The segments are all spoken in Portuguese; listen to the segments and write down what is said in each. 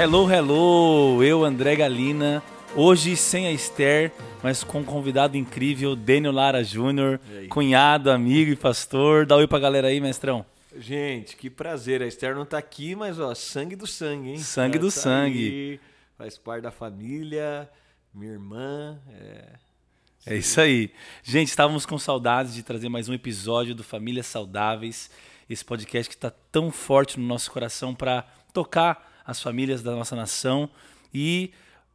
Hello, hello! Eu, André Galina, hoje sem a Esther, mas com um convidado incrível, Daniel Lara Júnior, cunhado, amigo e pastor. Dá oi pra galera aí, mestrão. Gente, que prazer. A Esther não tá aqui, mas ó, sangue do sangue, hein? Sangue Ela do tá sangue. Aí, faz parte da família, minha irmã. É... é isso aí. Gente, estávamos com saudades de trazer mais um episódio do Famílias Saudáveis, esse podcast que está tão forte no nosso coração para tocar as famílias da nossa nação. E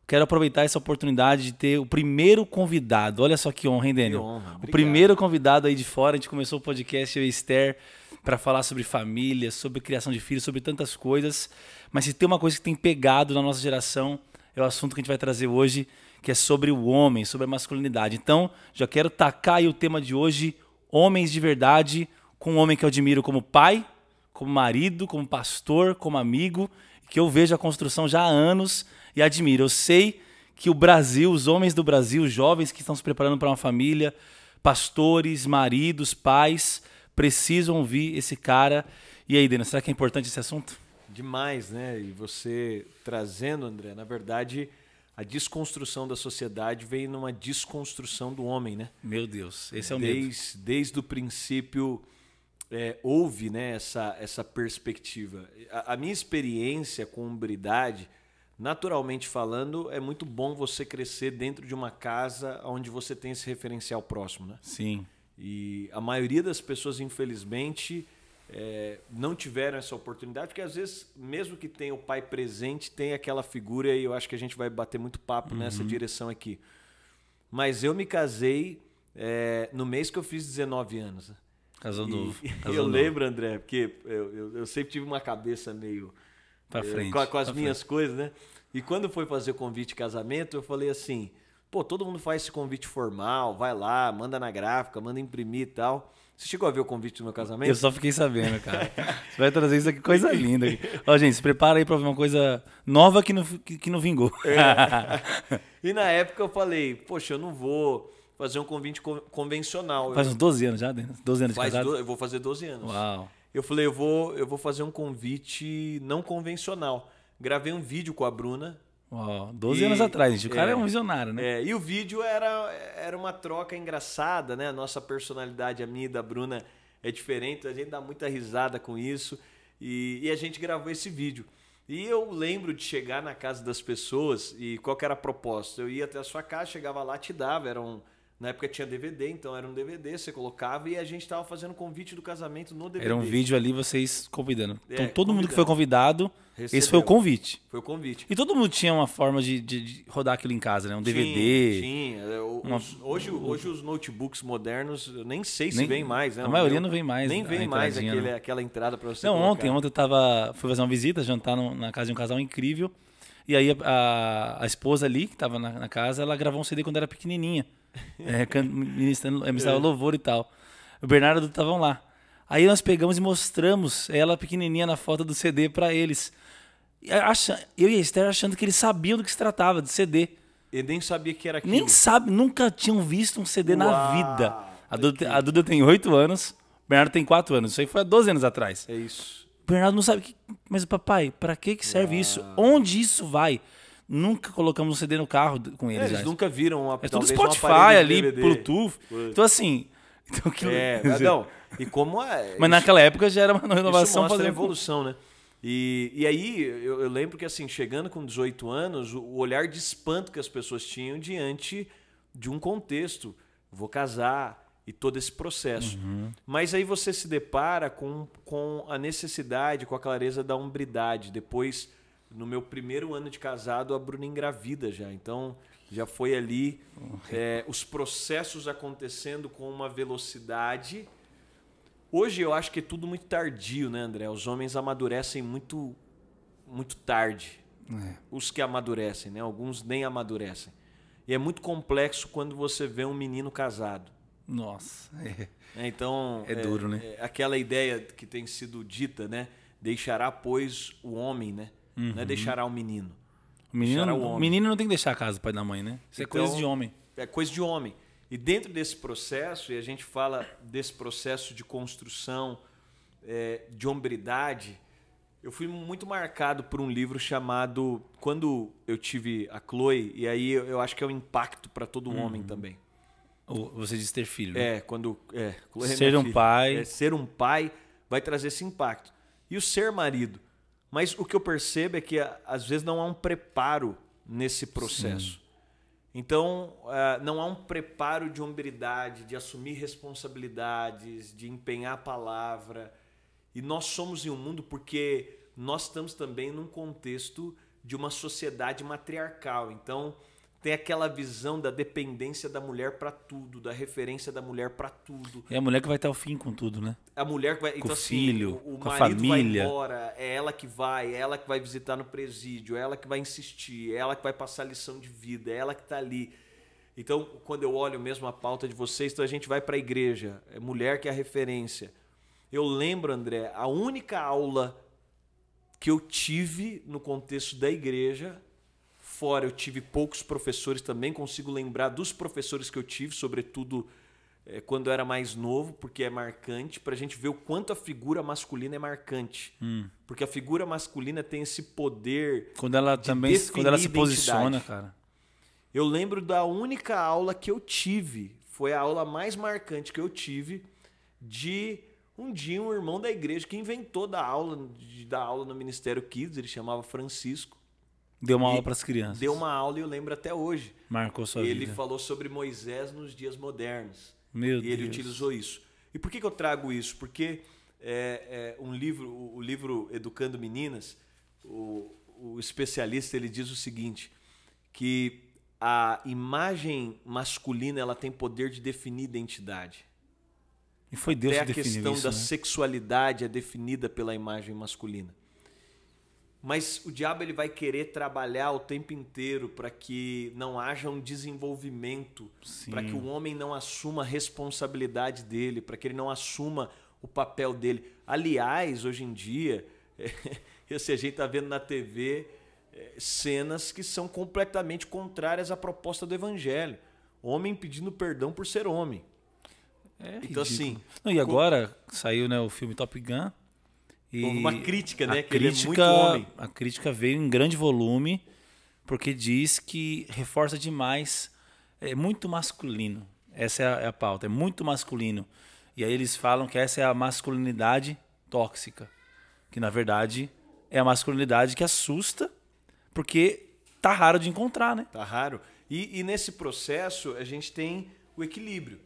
quero aproveitar essa oportunidade de ter o primeiro convidado. Olha só que honra, hein, Daniel? Que honra. O primeiro convidado aí de fora. A gente começou o podcast, eu e Esther, para falar sobre família, sobre criação de filhos, sobre tantas coisas. Mas se tem uma coisa que tem pegado na nossa geração, é o assunto que a gente vai trazer hoje, que é sobre o homem, sobre a masculinidade. Então, já quero tacar aí o tema de hoje, homens de verdade, com um homem que eu admiro como pai, como marido, como pastor, como amigo que eu vejo a construção já há anos e admiro. Eu sei que o Brasil, os homens do Brasil, jovens que estão se preparando para uma família, pastores, maridos, pais, precisam ouvir esse cara. E aí, Dena, será que é importante esse assunto? Demais, né? E você trazendo, André, na verdade, a desconstrução da sociedade vem numa desconstrução do homem, né? Meu Deus, esse é o desde, medo. Desde o princípio é, houve né, essa, essa perspectiva. A, a minha experiência com hombridade, naturalmente falando, é muito bom você crescer dentro de uma casa onde você tem esse referencial próximo. Né? Sim. E a maioria das pessoas, infelizmente, é, não tiveram essa oportunidade, porque às vezes, mesmo que tenha o pai presente, tem aquela figura, e eu acho que a gente vai bater muito papo uhum. nessa direção aqui. Mas eu me casei é, no mês que eu fiz 19 anos. Né? Casou novo. eu novo. lembro, André, porque eu, eu, eu, sempre tive uma cabeça meio. Pra eh, frente. com, com as minhas frente. coisas, né? E quando foi fazer o convite de casamento, eu falei assim: pô, todo mundo faz esse convite formal, vai lá, manda na gráfica, manda imprimir e tal. Você chegou a ver o convite do meu casamento? Eu só fiquei sabendo, cara. Você vai trazer isso aqui, coisa linda. Ó, gente, se prepara aí pra uma coisa nova que não, que, que não vingou. É. E na época eu falei, poxa, eu não vou fazer um convite convencional. Faz uns 12 anos já, 12 né? anos Faz de casado? Do... Eu vou fazer 12 anos. Uau. Eu falei, eu vou, eu vou fazer um convite não convencional. Gravei um vídeo com a Bruna. Uau, 12 e... anos atrás, o cara é. é, um visionário, né? É, e o vídeo era, era uma troca engraçada, né? A nossa personalidade, a minha e da Bruna, é diferente. A gente dá muita risada com isso. E, e a gente gravou esse vídeo. E eu lembro de chegar na casa das pessoas e qual era a proposta? Eu ia até a sua casa, chegava lá, te dava, era um na época tinha DVD, então era um DVD, você colocava e a gente estava fazendo o convite do casamento no DVD. Era um vídeo ali vocês convidando. É, então todo convidando. mundo que foi convidado, Recebeu. esse foi o convite. Foi o convite. E todo mundo tinha uma forma de, de, de rodar aquilo em casa, né? Um DVD. Tinha. É, uma... Hoje, hoje os notebooks modernos, eu nem sei se nem, vem mais, né? A maioria não vem mais. Nem né? vem mais aquele, né? aquela entrada para você. Não, colocar. ontem, ontem eu tava, fui fazer uma visita, jantar no, na casa de um casal incrível. E aí a, a, a esposa ali, que estava na, na casa, ela gravou um CD quando era pequenininha. É, é, can, ministrando, é, é. louvor e tal. O Bernardo estavam lá. Aí nós pegamos e mostramos ela pequenininha na foto do CD para eles. Acha, eu e a Esther achando que eles sabiam do que se tratava, de CD. E nem sabia que era aquilo. Nem sabe, nunca tinham visto um CD Uau, na vida. A Duda, a Duda tem 8 anos, o Bernardo tem 4 anos. Isso aí foi há 12 anos atrás. É isso. O Bernardo não sabe. Que, mas, papai, para que, que serve Uau. isso? Onde isso vai? Nunca colocamos um CD no carro com eles. É, eles já. nunca viram uma É tudo Spotify ali, DVD. Bluetooth. Pois. Então, assim. Então, que... É, não. E como é. Mas isso, naquela época já era uma inovação fazer. evolução, né? E, e aí eu, eu, lembro que, assim, chegando com 18 anos, o, o olhar de espanto que as pessoas tinham diante de um contexto. Vou casar e todo esse processo. Uhum. Mas aí você se depara com, com a necessidade, com a clareza da hombridade. Depois no meu primeiro ano de casado, a Bruna engravida já. Então, já foi ali é, os processos acontecendo com uma velocidade. Hoje eu acho que é tudo muito tardio, né, André? Os homens amadurecem muito, muito tarde. É. Os que amadurecem, né? Alguns nem amadurecem. E é muito complexo quando você vê um menino casado. Nossa. É. é então. É duro, é, né? É, aquela ideia que tem sido dita, né? Deixará, pois, o homem, né? Uhum. Não é uhum. deixará o menino. O menino, o homem. menino não tem que deixar a casa do pai da mãe, né? Isso é então, é coisa de homem. É coisa de homem. E dentro desse processo, e a gente fala desse processo de construção é, de hombridade, eu fui muito marcado por um livro chamado Quando Eu Tive a Chloe, e aí eu acho que é um impacto para todo uhum. homem também. Você diz ter filho. Né? É, quando. É, é ser um pai. É, ser um pai vai trazer esse impacto. E o ser marido. Mas o que eu percebo é que às vezes não há um preparo nesse processo. Sim. Então, é, não há um preparo de hombridade, de assumir responsabilidades, de empenhar a palavra. E nós somos em um mundo porque nós estamos também num contexto de uma sociedade matriarcal. Então, tem aquela visão da dependência da mulher para tudo, da referência da mulher para tudo. É a mulher que vai até o fim com tudo, né? A mulher que vai, com então, o assim, filho, o, o com a família. vai embora, é ela que vai, é ela que vai visitar no presídio, é ela que vai insistir, é ela que vai passar lição de vida, é ela que tá ali. Então, quando eu olho mesmo a pauta de vocês, então a gente vai para a igreja, é mulher que é a referência. Eu lembro, André, a única aula que eu tive no contexto da igreja fora eu tive poucos professores também, consigo lembrar dos professores que eu tive, sobretudo é, quando eu era mais novo, porque é marcante, para a gente ver o quanto a figura masculina é marcante. Hum. Porque a figura masculina tem esse poder. Quando ela também quando ela se posiciona, cara. Eu lembro da única aula que eu tive, foi a aula mais marcante que eu tive, de um dia um irmão da igreja que inventou da aula, de dar aula no Ministério Kids, ele chamava Francisco. Deu uma aula para as crianças. Deu uma aula e eu lembro até hoje. Marcou sua ele vida. Ele falou sobre Moisés nos dias modernos. Meu e Deus. ele utilizou isso. E por que, que eu trago isso? Porque é, é um livro, o, o, livro Educando Meninas, o, o especialista ele diz o seguinte, que a imagem masculina ela tem poder de definir identidade. E foi Deus Até que definiu isso. A questão da né? sexualidade é definida pela imagem masculina. Mas o diabo ele vai querer trabalhar o tempo inteiro para que não haja um desenvolvimento, para que o homem não assuma a responsabilidade dele, para que ele não assuma o papel dele. Aliás, hoje em dia, esse a gente está vendo na TV eh, cenas que são completamente contrárias à proposta do evangelho. Homem pedindo perdão por ser homem. É então ridículo. assim. Não, e agora com... saiu né, o filme Top Gun e uma crítica, né? A que crítica, ele é muito homem. A crítica veio em grande volume, porque diz que reforça demais, é muito masculino. Essa é a, é a pauta, é muito masculino. E aí eles falam que essa é a masculinidade tóxica, que na verdade é a masculinidade que assusta, porque tá raro de encontrar, né? Tá raro. E, e nesse processo a gente tem o equilíbrio.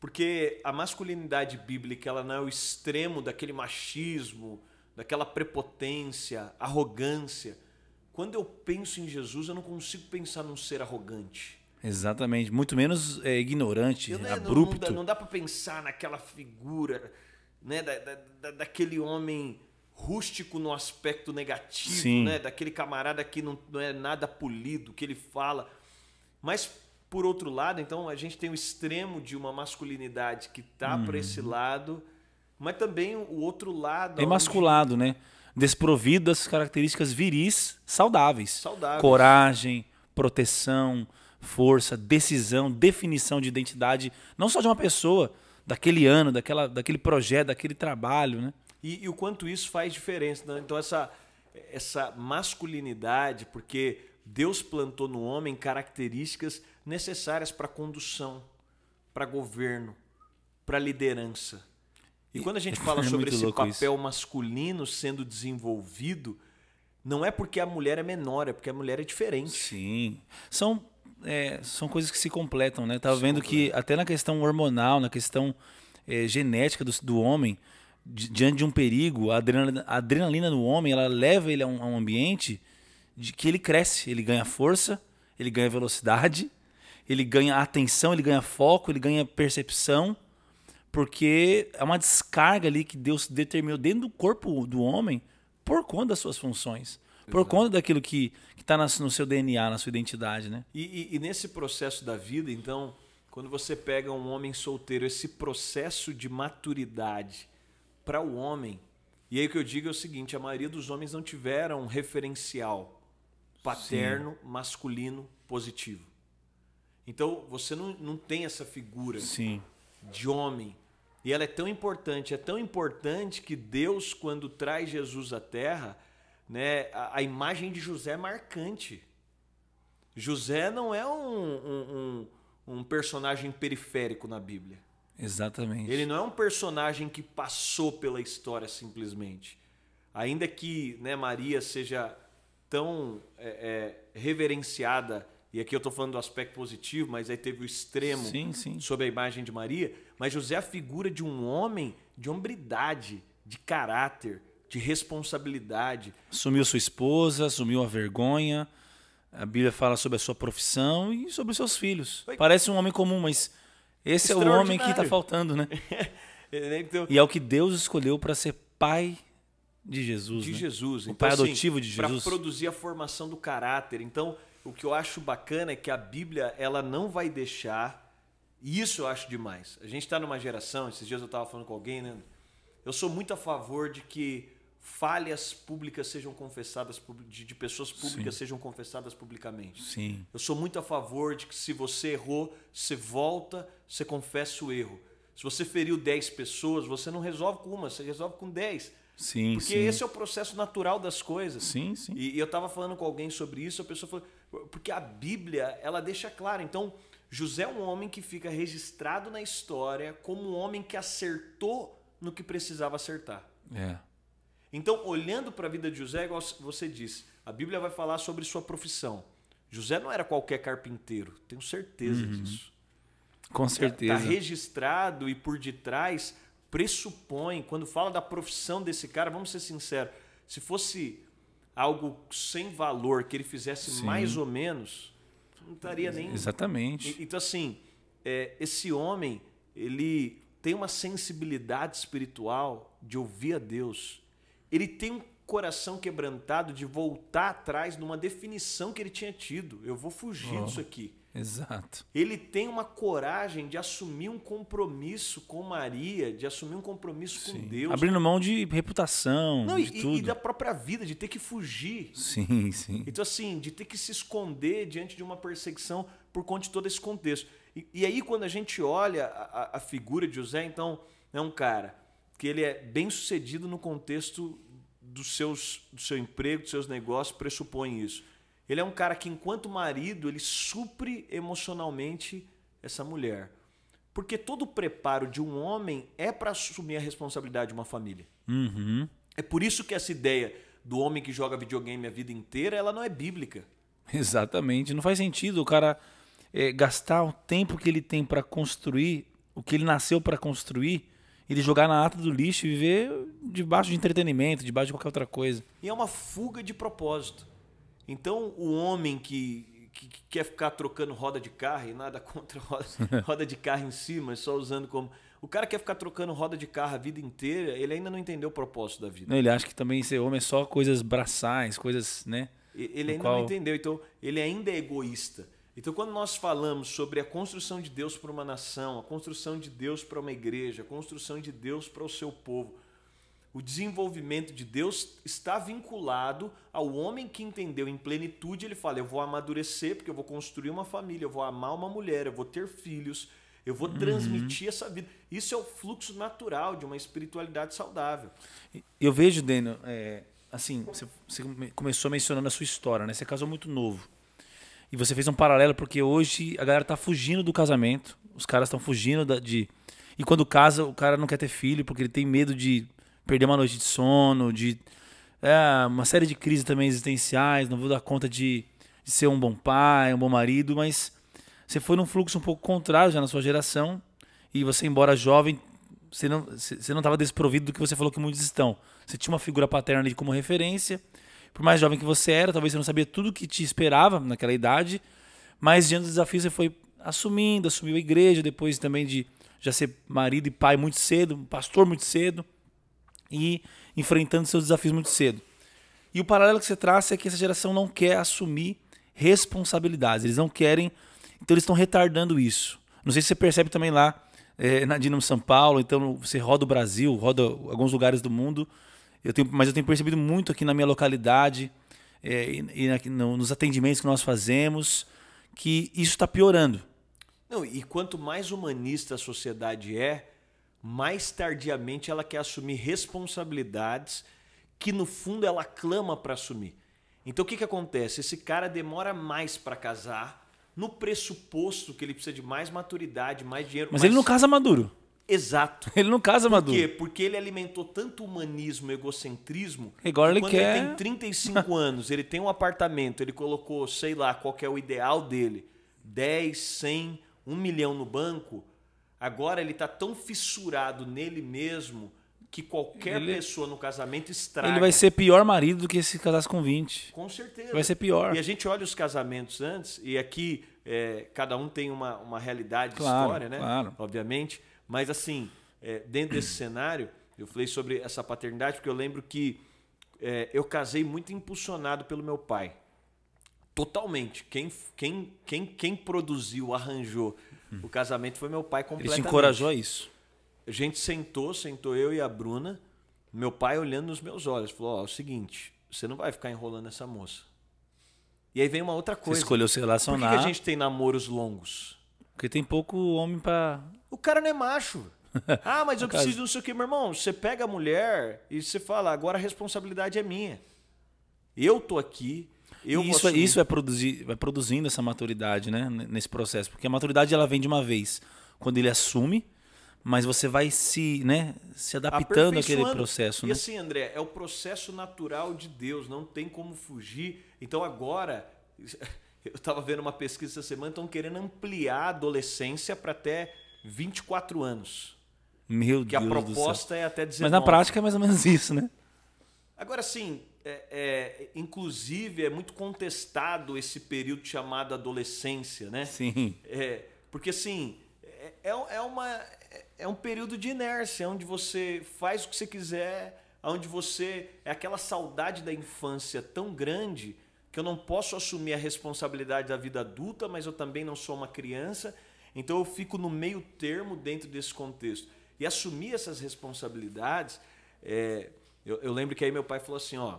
Porque a masculinidade bíblica ela não é o extremo daquele machismo, daquela prepotência, arrogância. Quando eu penso em Jesus, eu não consigo pensar num ser arrogante. Exatamente, muito menos é, ignorante, eu, abrupto. Não, não dá, dá para pensar naquela figura, né, da, da, daquele homem rústico no aspecto negativo, Sim. né, daquele camarada que não, não é nada polido, que ele fala. Mas por outro lado, então a gente tem o extremo de uma masculinidade que tá uhum. para esse lado, mas também o outro lado. É masculado, onde... né? Desprovido das características viris saudáveis. Saudáveis. Coragem, proteção, força, decisão, definição de identidade, não só de uma pessoa, daquele ano, daquela, daquele projeto, daquele trabalho, né? E, e o quanto isso faz diferença. Né? Então, essa, essa masculinidade, porque Deus plantou no homem características necessárias para condução, para governo, para liderança. E quando a gente é fala sobre esse papel isso. masculino sendo desenvolvido, não é porque a mulher é menor, é porque a mulher é diferente. Sim. São, é, são coisas que se completam, né? Tava se vendo que até na questão hormonal, na questão é, genética do, do homem, di, diante de um perigo, a adrenalina, a adrenalina no homem, ela leva ele a um, a um ambiente de que ele cresce, ele ganha força, ele ganha velocidade, ele ganha atenção, ele ganha foco, ele ganha percepção, porque é uma descarga ali que Deus determinou dentro do corpo do homem por conta das suas funções, Exato. por conta daquilo que está no seu DNA, na sua identidade, né? E, e, e nesse processo da vida, então, quando você pega um homem solteiro, esse processo de maturidade para o homem, e aí o que eu digo é o seguinte: a maioria dos homens não tiveram um referencial paterno, Sim. masculino, positivo. Então você não, não tem essa figura Sim. de homem. E ela é tão importante, é tão importante que Deus, quando traz Jesus à terra, né, a, a imagem de José é marcante. José não é um, um, um, um personagem periférico na Bíblia. Exatamente. Ele não é um personagem que passou pela história simplesmente. Ainda que né, Maria seja tão é, é, reverenciada e aqui eu estou falando do aspecto positivo, mas aí teve o extremo sim, sim. sobre a imagem de Maria. Mas José é a figura de um homem de hombridade, de caráter, de responsabilidade. Assumiu sua esposa, assumiu a vergonha. A Bíblia fala sobre a sua profissão e sobre os seus filhos. Foi. Parece um homem comum, mas esse é o homem que está faltando, né? É, né? então... E é o que Deus escolheu para ser pai de Jesus. De né? Jesus. O então, pai assim, adotivo assim, de Jesus. Para produzir a formação do caráter. Então, o que eu acho bacana é que a Bíblia ela não vai deixar. E isso eu acho demais. A gente está numa geração, esses dias eu estava falando com alguém, né? Eu sou muito a favor de que falhas públicas sejam confessadas de, pessoas públicas Sim. sejam confessadas publicamente. Sim. Eu sou muito a favor de que se você errou, você volta, você confessa o erro. Se você feriu 10 pessoas, você não resolve com uma, você resolve com 10. Sim, Porque sim. esse é o processo natural das coisas. Sim, sim. E, eu estava falando com alguém sobre isso, a pessoa falou: porque a Bíblia ela deixa claro. Então, José é um homem que fica registrado na história como um homem que acertou no que precisava acertar. É. Então, olhando para a vida de José, igual você disse, a Bíblia vai falar sobre sua profissão. José não era qualquer carpinteiro, tenho certeza uhum. disso. Com tá certeza. Está registrado e por detrás pressupõe, quando fala da profissão desse cara, vamos ser sinceros, se fosse algo sem valor que ele fizesse Sim. mais ou menos, não estaria nem. Exatamente. Então, assim, é, esse homem, ele tem uma sensibilidade espiritual de ouvir a Deus. Ele tem um coração quebrantado de voltar atrás numa definição que ele tinha tido. Eu vou fugir oh. disso aqui. Exato. Ele tem uma coragem de assumir um compromisso com Maria, de assumir um compromisso Sim. com Deus. Abrindo mão de reputação, Não, de e, tudo. e da própria vida, de ter que fugir. Sim, sim. Então, assim, de ter que se esconder diante de uma perseguição por conta de todo esse contexto. E, e aí, quando a gente olha a, a figura de José, então, é um cara que ele é bem sucedido no contexto dos seus, do seu emprego, dos seus negócios, pressupõe isso ele é um cara que, enquanto marido, ele supre emocionalmente essa mulher. Porque todo o preparo de um homem é para assumir a responsabilidade de uma família. Uhum. É por isso que essa ideia do homem que joga videogame a vida inteira, ela não é bíblica. Exatamente. Não faz sentido o cara é, gastar o tempo que ele tem para construir o que ele nasceu para construir, ele jogar na lata do lixo e viver debaixo de entretenimento, debaixo de qualquer outra coisa. E é uma fuga de propósito. Então, o homem que, que, que quer ficar trocando roda de carro, e nada contra roda, roda de carro em si, mas só usando como. O cara quer ficar trocando roda de carro a vida inteira, ele ainda não entendeu o propósito da vida. Não, ele acha que também ser homem é só coisas braçais, coisas, né? Ele ainda qual... não entendeu, então ele ainda é egoísta. Então, quando nós falamos sobre a construção de Deus para uma nação, a construção de Deus para uma igreja, a construção de Deus para o seu povo, o desenvolvimento de Deus está vinculado ao homem que entendeu em plenitude. Ele fala: Eu vou amadurecer, porque eu vou construir uma família, eu vou amar uma mulher, eu vou ter filhos, eu vou uhum. transmitir uhum. essa vida. Isso é o fluxo natural de uma espiritualidade saudável. Eu vejo, Daniel, é, assim, você, você, começou mencionando a sua história, né? Você casou muito novo. E você fez um paralelo, porque hoje a galera está fugindo do casamento, os caras estão fugindo da, de. E quando casa, o cara não quer ter filho, porque ele tem medo de perder uma noite de sono, de é, uma série de crises também existenciais, não vou dar conta de, de, ser um bom pai, um bom marido, mas você foi num fluxo um pouco contrário já na sua geração e você, embora jovem, você não não estava desprovido do que você falou que muitos estão. Você tinha uma figura paterna ali como referência, por mais jovem que você era, talvez você não sabia tudo o que te esperava naquela idade, mas diante dos desafios, você foi assumindo, assumiu a igreja, depois também de já ser marido e pai muito cedo, pastor muito cedo e enfrentando seus desafios muito cedo. E o paralelo que você traça é que essa geração não quer assumir responsabilidades, eles não querem, então eles estão retardando isso. Não sei se você percebe também lá é, na Dinamo São Paulo, então você roda o Brasil, roda alguns lugares do mundo, eu tenho, mas eu tenho percebido muito aqui na minha localidade é, e, e na, no, nos atendimentos que nós fazemos que isso está piorando. Não, e quanto mais humanista a sociedade é, mais tardiamente ela quer assumir responsabilidades que no fundo ela clama para assumir. Então o que, que acontece? Esse cara demora mais para casar no pressuposto que ele precisa de mais maturidade, mais dinheiro. Mas mais... ele não casa maduro. Exato. Ele não casa Por maduro. Por quê? Porque ele alimentou tanto humanismo, egocentrismo. E é agora que ele quando Ele tem 35 anos, ele tem um apartamento, ele colocou, sei lá, qual é o ideal dele: 10, 100, 1 milhão no banco. Agora ele está tão fissurado nele mesmo que qualquer ele, pessoa no casamento estraga. Ele vai ser pior marido do que se casasse com 20. Com certeza. Vai ser pior. E a gente olha os casamentos antes, e aqui é, cada um tem uma, uma realidade, claro, história, né? Claro. Obviamente. Mas assim, é, dentro desse cenário, eu falei sobre essa paternidade, porque eu lembro que é, eu casei muito impulsionado pelo meu pai. Totalmente. Quem, quem, quem, quem produziu, arranjou Hum. O casamento foi meu pai completamente. Ele te encorajou a isso? A gente sentou, sentou eu e a Bruna, meu pai olhando nos meus olhos. Falou: Ó, oh, é o seguinte, você não vai ficar enrolando essa moça. E aí vem uma outra coisa. Você escolheu se relacionar. Por que, que a gente tem namoros longos? Porque tem pouco homem para. O cara não é macho. Ah, mas eu preciso de não sei o que, meu irmão. Você pega a mulher e você fala, agora a responsabilidade é minha. Eu tô aqui, eu e isso, assumir... É, isso é produzir, vai é produzindo essa maturidade, né? Nesse processo. Porque a maturidade ela vem de uma vez. Quando ele assume, mas você vai se, né, se adaptando àquele processo. E né? assim, André, é o processo natural de Deus, não tem como fugir. Então agora, eu estava vendo uma pesquisa essa semana, estão querendo ampliar a adolescência para até 24 anos. Meu que Deus. Que a proposta do céu. é até 19. Mas na prática é mais ou menos isso, né? Agora sim, é, é, inclusive, é muito contestado esse período chamado adolescência, né? Sim. É, porque, assim, é, é, é, uma, é um período de inércia, onde você faz o que você quiser, onde você... É aquela saudade da infância tão grande que eu não posso assumir a responsabilidade da vida adulta, mas eu também não sou uma criança. Então, eu fico no meio termo dentro desse contexto. E assumir essas responsabilidades... É, eu, eu lembro que aí meu pai falou assim, ó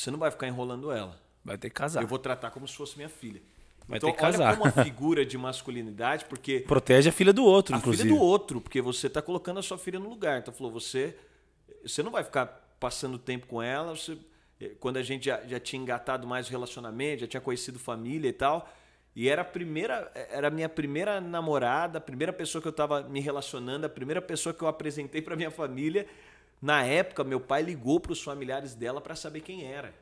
você não vai ficar enrolando ela. Vai ter que casar. Eu vou tratar como se fosse minha filha. Vai então, ter que casar. olha como uma figura de masculinidade, porque... Protege a filha do outro, a inclusive. A filha do outro, porque você está colocando a sua filha no lugar. Então, falou, você, você não vai ficar passando tempo com ela. Você, eh, quando a gente já, já tinha engatado mais o relacionamento, já tinha conhecido família e tal... E era a primeira, eh, era a minha primeira namorada, a primeira pessoa que eu estava me relacionando, a primeira pessoa que eu apresentei para minha família. Na época, meu pai ligou para os familiares dela para saber quem era.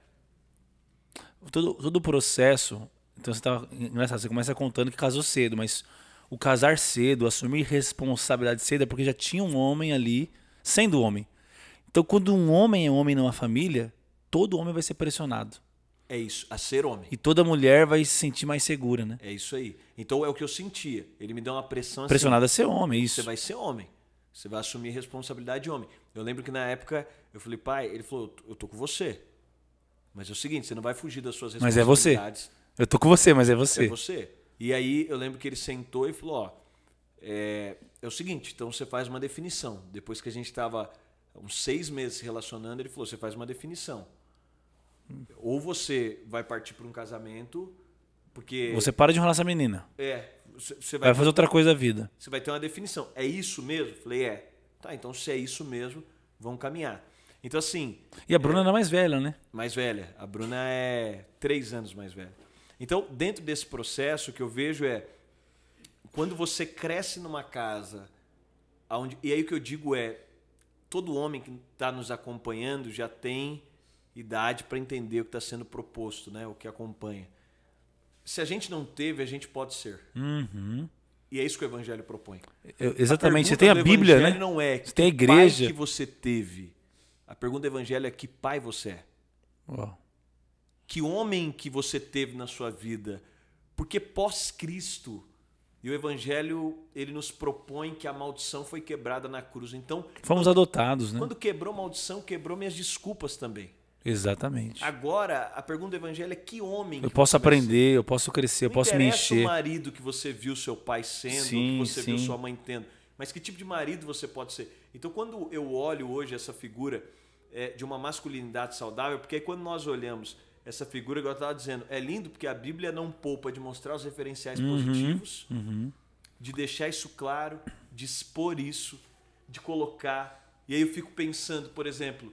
Todo, todo o processo. Então você tava. Tá, engraçado, você começa contando que casou cedo, mas o casar cedo, assumir responsabilidade cedo, é porque já tinha um homem ali sendo homem. Então, quando um homem é homem numa família, todo homem vai ser pressionado. É isso, a ser homem. E toda mulher vai se sentir mais segura, né? É isso aí. Então é o que eu sentia. Ele me deu uma pressão. Assim. Pressionado assim, a ser homem, isso. Você vai ser homem. Você vai assumir responsabilidade de homem. Eu lembro que na época eu falei, pai, ele falou, eu tô com você. Mas é o seguinte, você não vai fugir das suas responsabilidades. Mas é você. Eu tô com você, mas é, é você. É você. E aí eu lembro que ele sentou e falou, ó, é, é o seguinte, então você faz uma definição. Depois que a gente tava uns seis meses se relacionando, ele falou, você faz uma definição. Ou você vai partir para um casamento, porque... Você para de enrolar essa menina. É, você vai, vai fazer outra coisa da vida. Você vai ter uma definição. É isso mesmo? Falei, é. Tá, então se é isso mesmo, vamos caminhar. Então, assim. E a Bruna é, era é mais velha, né? Mais velha. A Bruna é três anos mais velha. Então, dentro desse processo, o que eu vejo é. Quando você cresce numa casa. Onde, e aí o que eu digo é. Todo homem que está nos acompanhando já tem idade para entender o que está sendo proposto, né? o que acompanha se a gente não teve, a gente pode ser. Uhum. E é isso que o Evangelho propõe. Eu, exatamente. Você tem a Bíblia, né? Não é você tem a igreja. pai que você teve. A pergunta do Evangelho é que pai você é. Oh. Que homem que você teve na sua vida. Porque pós-Cristo, e o Evangelho, ele nos propõe que a maldição foi quebrada na cruz. Então. Fomos quando, adotados, né? Quando quebrou maldição, quebrou minhas desculpas também. Exatamente. Agora, a pergunta do evangelho é que homem. Eu que posso aprender, eu posso crescer, não eu posso me encher. o marido que você viu seu pai sendo, sim, que você sim. viu sua mãe tendo. Mas que tipo de marido você pode ser? Então, quando eu olho hoje essa figura é, de uma masculinidade saudável, porque aí quando nós olhamos essa figura, igual eu estava dizendo, é lindo porque a Bíblia não poupa de mostrar os referenciais uhum, positivos, uhum. de deixar isso claro, de expor isso, de colocar. E aí eu fico pensando, por exemplo,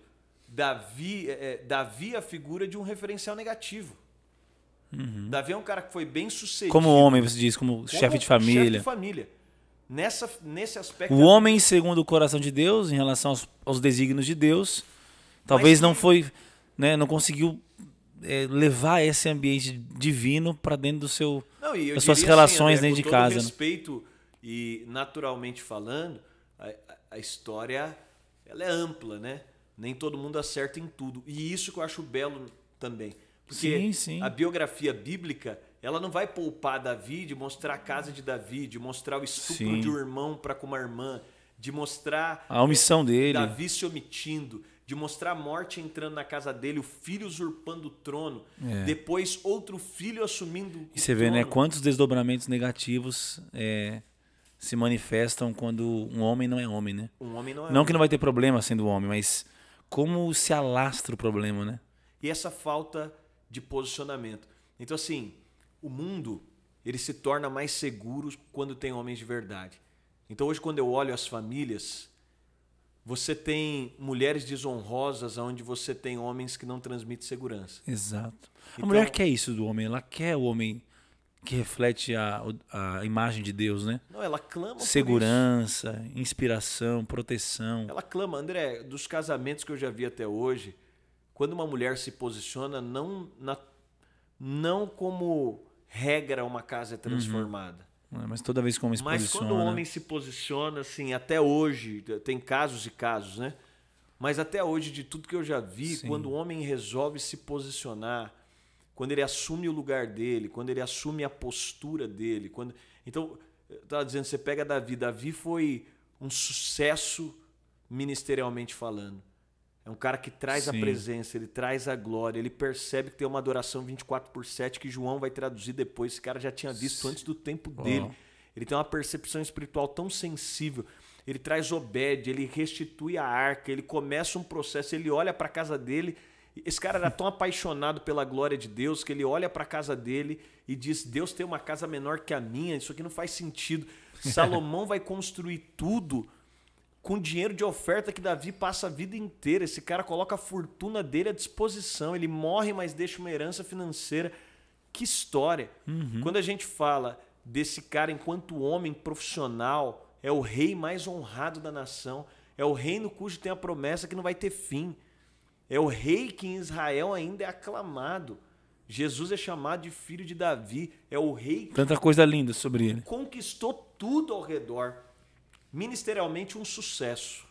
Davi, é, é Davi é a figura de um referencial negativo. Uhum. Davi é um cara que foi bem sucedido. Como homem, você diz, como, como chefe de família. Chefe de família. Nessa, nesse aspecto. O é homem, segundo o coração de Deus, em relação aos, aos desígnios de Deus, talvez Mas, não foi. Né, não conseguiu é, levar esse ambiente divino para dentro do seu, não, das suas assim, relações assim, dentro de casa. respeito né? e naturalmente falando, a, a, história ela é ampla, né? Nem todo mundo acerta em tudo. E isso que eu acho belo também. Porque sim, sim. a biografia bíblica, ela não vai poupar Davi de mostrar a casa de Davi, de mostrar o estupro sim. de um irmão para com uma irmã, de mostrar a omissão dele. Davi se omitindo, de mostrar a morte entrando na casa dele, o filho usurpando o trono, é. depois outro filho assumindo. E você vê, né, trono. né, quantos desdobramentos negativos é, se manifestam quando um homem não é homem, né? Um homem não é. Não homem. que não vai ter problema sendo homem, mas como se alastra o problema, né? E essa falta de posicionamento. Então, assim, o mundo ele se torna mais seguro quando tem homens de verdade. Então, hoje, quando eu olho as famílias, você tem mulheres desonrosas onde você tem homens que não transmitem segurança. Exato. Então, a mulher quer isso do homem, ela quer o homem que reflete a, a imagem de Deus, né? Não, ela clama segurança, inspiração, proteção. Ela clama, André, dos casamentos que eu já vi até hoje, quando uma mulher se posiciona não na, não como regra uma casa é transformada. Uhum. É, mas toda vez que se Mas posiciona. Mas quando o homem se posiciona, assim, até hoje, tem casos e casos, né? Mas até hoje, de tudo que eu já vi, Sim. quando o homem resolve se posicionar, quando ele assume o lugar dele, quando ele assume a postura dele. Quando... Então, eu estava dizendo, você pega Davi. Davi foi um sucesso ministerialmente falando. É um cara que traz Sim. a presença, ele traz a glória, ele percebe que tem uma adoração 24 por 7 que João vai traduzir depois. Esse cara já tinha visto Sim. antes do tempo dele. Ele tem uma percepção espiritual tão sensível. Ele traz Obed, ele restitui a arca, ele começa um processo, ele olha para a casa dele esse cara era tão apaixonado pela glória de Deus que ele olha para a casa dele e diz: Deus tem uma casa menor que a minha, isso aqui não faz sentido. Salomão vai construir tudo com dinheiro de oferta que Davi passa a vida inteira. Esse cara coloca a fortuna dele à disposição, ele morre, mas deixa uma herança financeira. Que história! Uhum. Quando a gente fala desse cara enquanto homem profissional, é o rei mais honrado da nação, é o reino cujo tem a promessa que não vai ter fim. É o rei que em Israel ainda é aclamado. Jesus é chamado de filho de Davi, é o rei. Tanta coisa linda sobre ele. Conquistou tudo ao redor. Ministerialmente, um sucesso.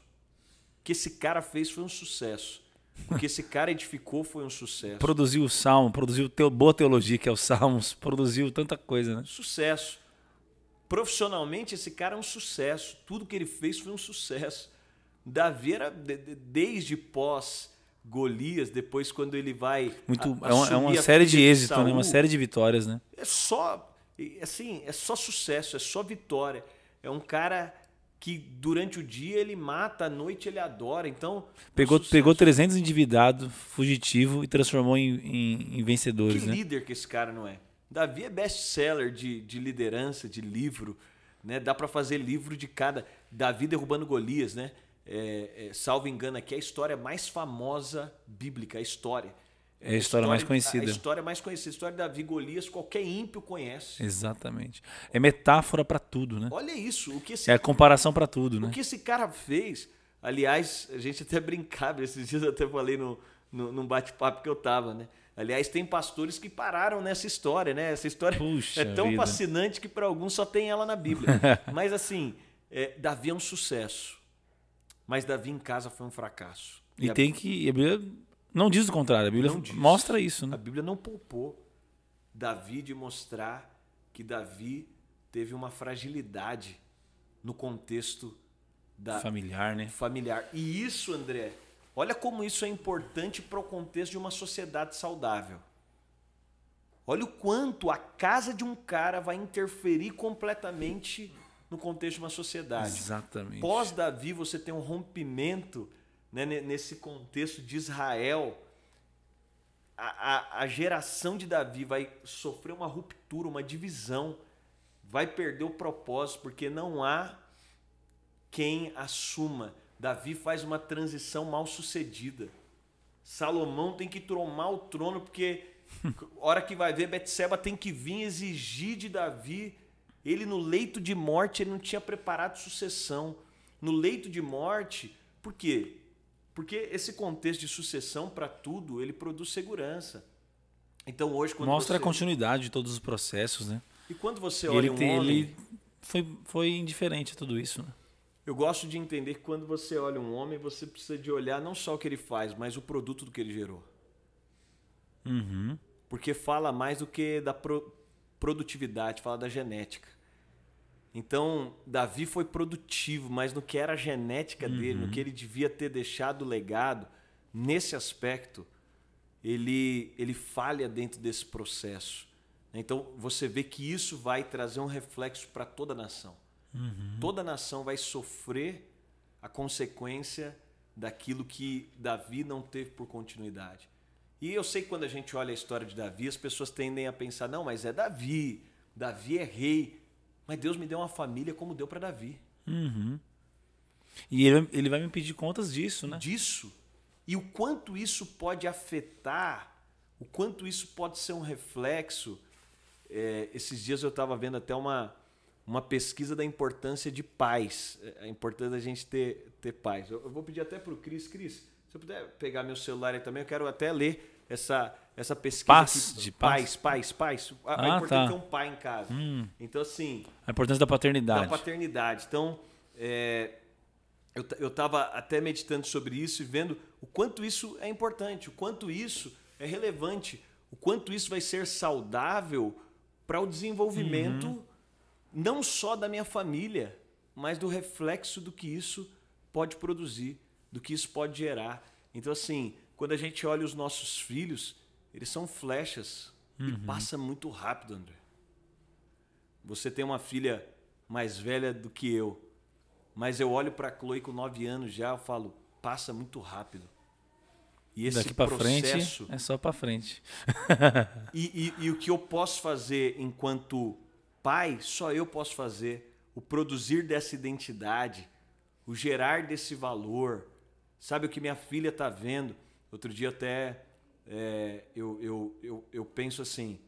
O que esse cara fez foi um sucesso. O que esse cara edificou foi um sucesso. Produziu o salmo, produziu teu, boa teologia, que é o Salmos, produziu tanta coisa, né? Sucesso. Profissionalmente, esse cara é um sucesso. Tudo que ele fez foi um sucesso. Davi era, desde pós Golias, depois quando ele vai. Muito, a, é, é, uma, é uma série de êxitos, né? uma série de vitórias, né? É só. Assim, é só sucesso, é só vitória. É um cara que durante o dia ele mata, à noite ele adora. Então. Pegou, pegou 300 endividado, fugitivo e transformou em, em, em vencedores. Que né? líder que esse cara não é. Davi é best-seller de, de liderança, de livro. Né? Dá para fazer livro de cada. Davi derrubando Golias, né? é, é, salvo engano aqui, é a história mais famosa bíblica, a história. É a história, história mais conhecida. A história mais conhecida, a história da Vigolias, qualquer ímpio conhece. Exatamente. É metáfora para tudo, né? Olha isso. O que esse, é comparação para tudo, o né? O que esse cara fez, aliás, a gente até brincava, esses dias eu até falei no, no, num bate-papo que eu tava, né? Aliás, tem pastores que pararam nessa história, né? Essa história Puxa é tão vida. fascinante que para alguns só tem ela na Bíblia. Mas assim, é, Davi é um sucesso. Mas Davi em casa foi um fracasso. E, e a... tem que. A Bíblia não diz o contrário, a Bíblia mostra isso. Né? A Bíblia não poupou Davi de mostrar que Davi teve uma fragilidade no contexto da... familiar, né? Familiar. E isso, André, olha como isso é importante para o contexto de uma sociedade saudável. Olha o quanto a casa de um cara vai interferir completamente no contexto de uma sociedade. Exatamente. Pós Davi, você tem um rompimento né, nesse contexto de Israel. A, a, a geração de Davi vai sofrer uma ruptura, uma divisão, vai perder o propósito, porque não há quem assuma. Davi faz uma transição mal sucedida. Salomão tem que tomar o trono, porque hora que vai ver, Betseba tem que vir exigir de Davi ele no leito de morte ele não tinha preparado sucessão. No leito de morte, por quê? Porque esse contexto de sucessão para tudo, ele produz segurança. Então hoje quando mostra você... a continuidade de todos os processos, né? E quando você olha ele, um homem, ele foi foi indiferente a tudo isso, né? Eu gosto de entender que quando você olha um homem, você precisa de olhar não só o que ele faz, mas o produto do que ele gerou. Uhum. Porque fala mais do que da pro produtividade, fala da genética. Então, Davi foi produtivo, mas no que era a genética uhum. dele, no que ele devia ter deixado legado, nesse aspecto, ele, ele falha dentro desse processo. Então, você vê que isso vai trazer um reflexo para toda a nação. Uhum. Toda a nação vai sofrer a consequência daquilo que Davi não teve por continuidade. E eu sei que quando a gente olha a história de Davi, as pessoas tendem a pensar: não, mas é Davi, Davi é rei. Mas Deus me deu uma família como deu para Davi. Uhum. E ele, ele vai me pedir contas disso, né? Disso. E o quanto isso pode afetar, o quanto isso pode ser um reflexo. É, esses dias eu estava vendo até uma, uma pesquisa da importância de paz, é, é a importância da gente ter, ter paz. Eu, eu vou pedir até para o Cris, Cris, se eu puder pegar meu celular aí também, eu quero até ler essa essa pesquisa. Paz, que, de paz. Paz, paz, A, ah, a tá. importância tá. ter um pai em casa. Hum. Então, assim. A importância da paternidade. Da paternidade. Então, é, eu, eu estava até meditando sobre isso e vendo o quanto isso é importante, o quanto isso é relevante, o quanto isso vai ser saudável para o desenvolvimento uhum. não só da minha família, mas do reflexo do que isso pode produzir, do que isso pode gerar. Então, assim, quando a gente olha os nossos filhos, eles são flechas uhum. e passa muito rápido, André. Você tem uma filha mais velha do que eu, mas eu olho para Chloe com nove anos já, eu falo, passa muito rápido. E esse Daqui pra processo frente, é só para frente. e, e, e o que eu posso fazer enquanto pai, só eu posso fazer. O produzir dessa identidade, o gerar desse valor, sabe o que minha filha está vendo? Outro dia até é, eu, eu, eu, eu penso assim,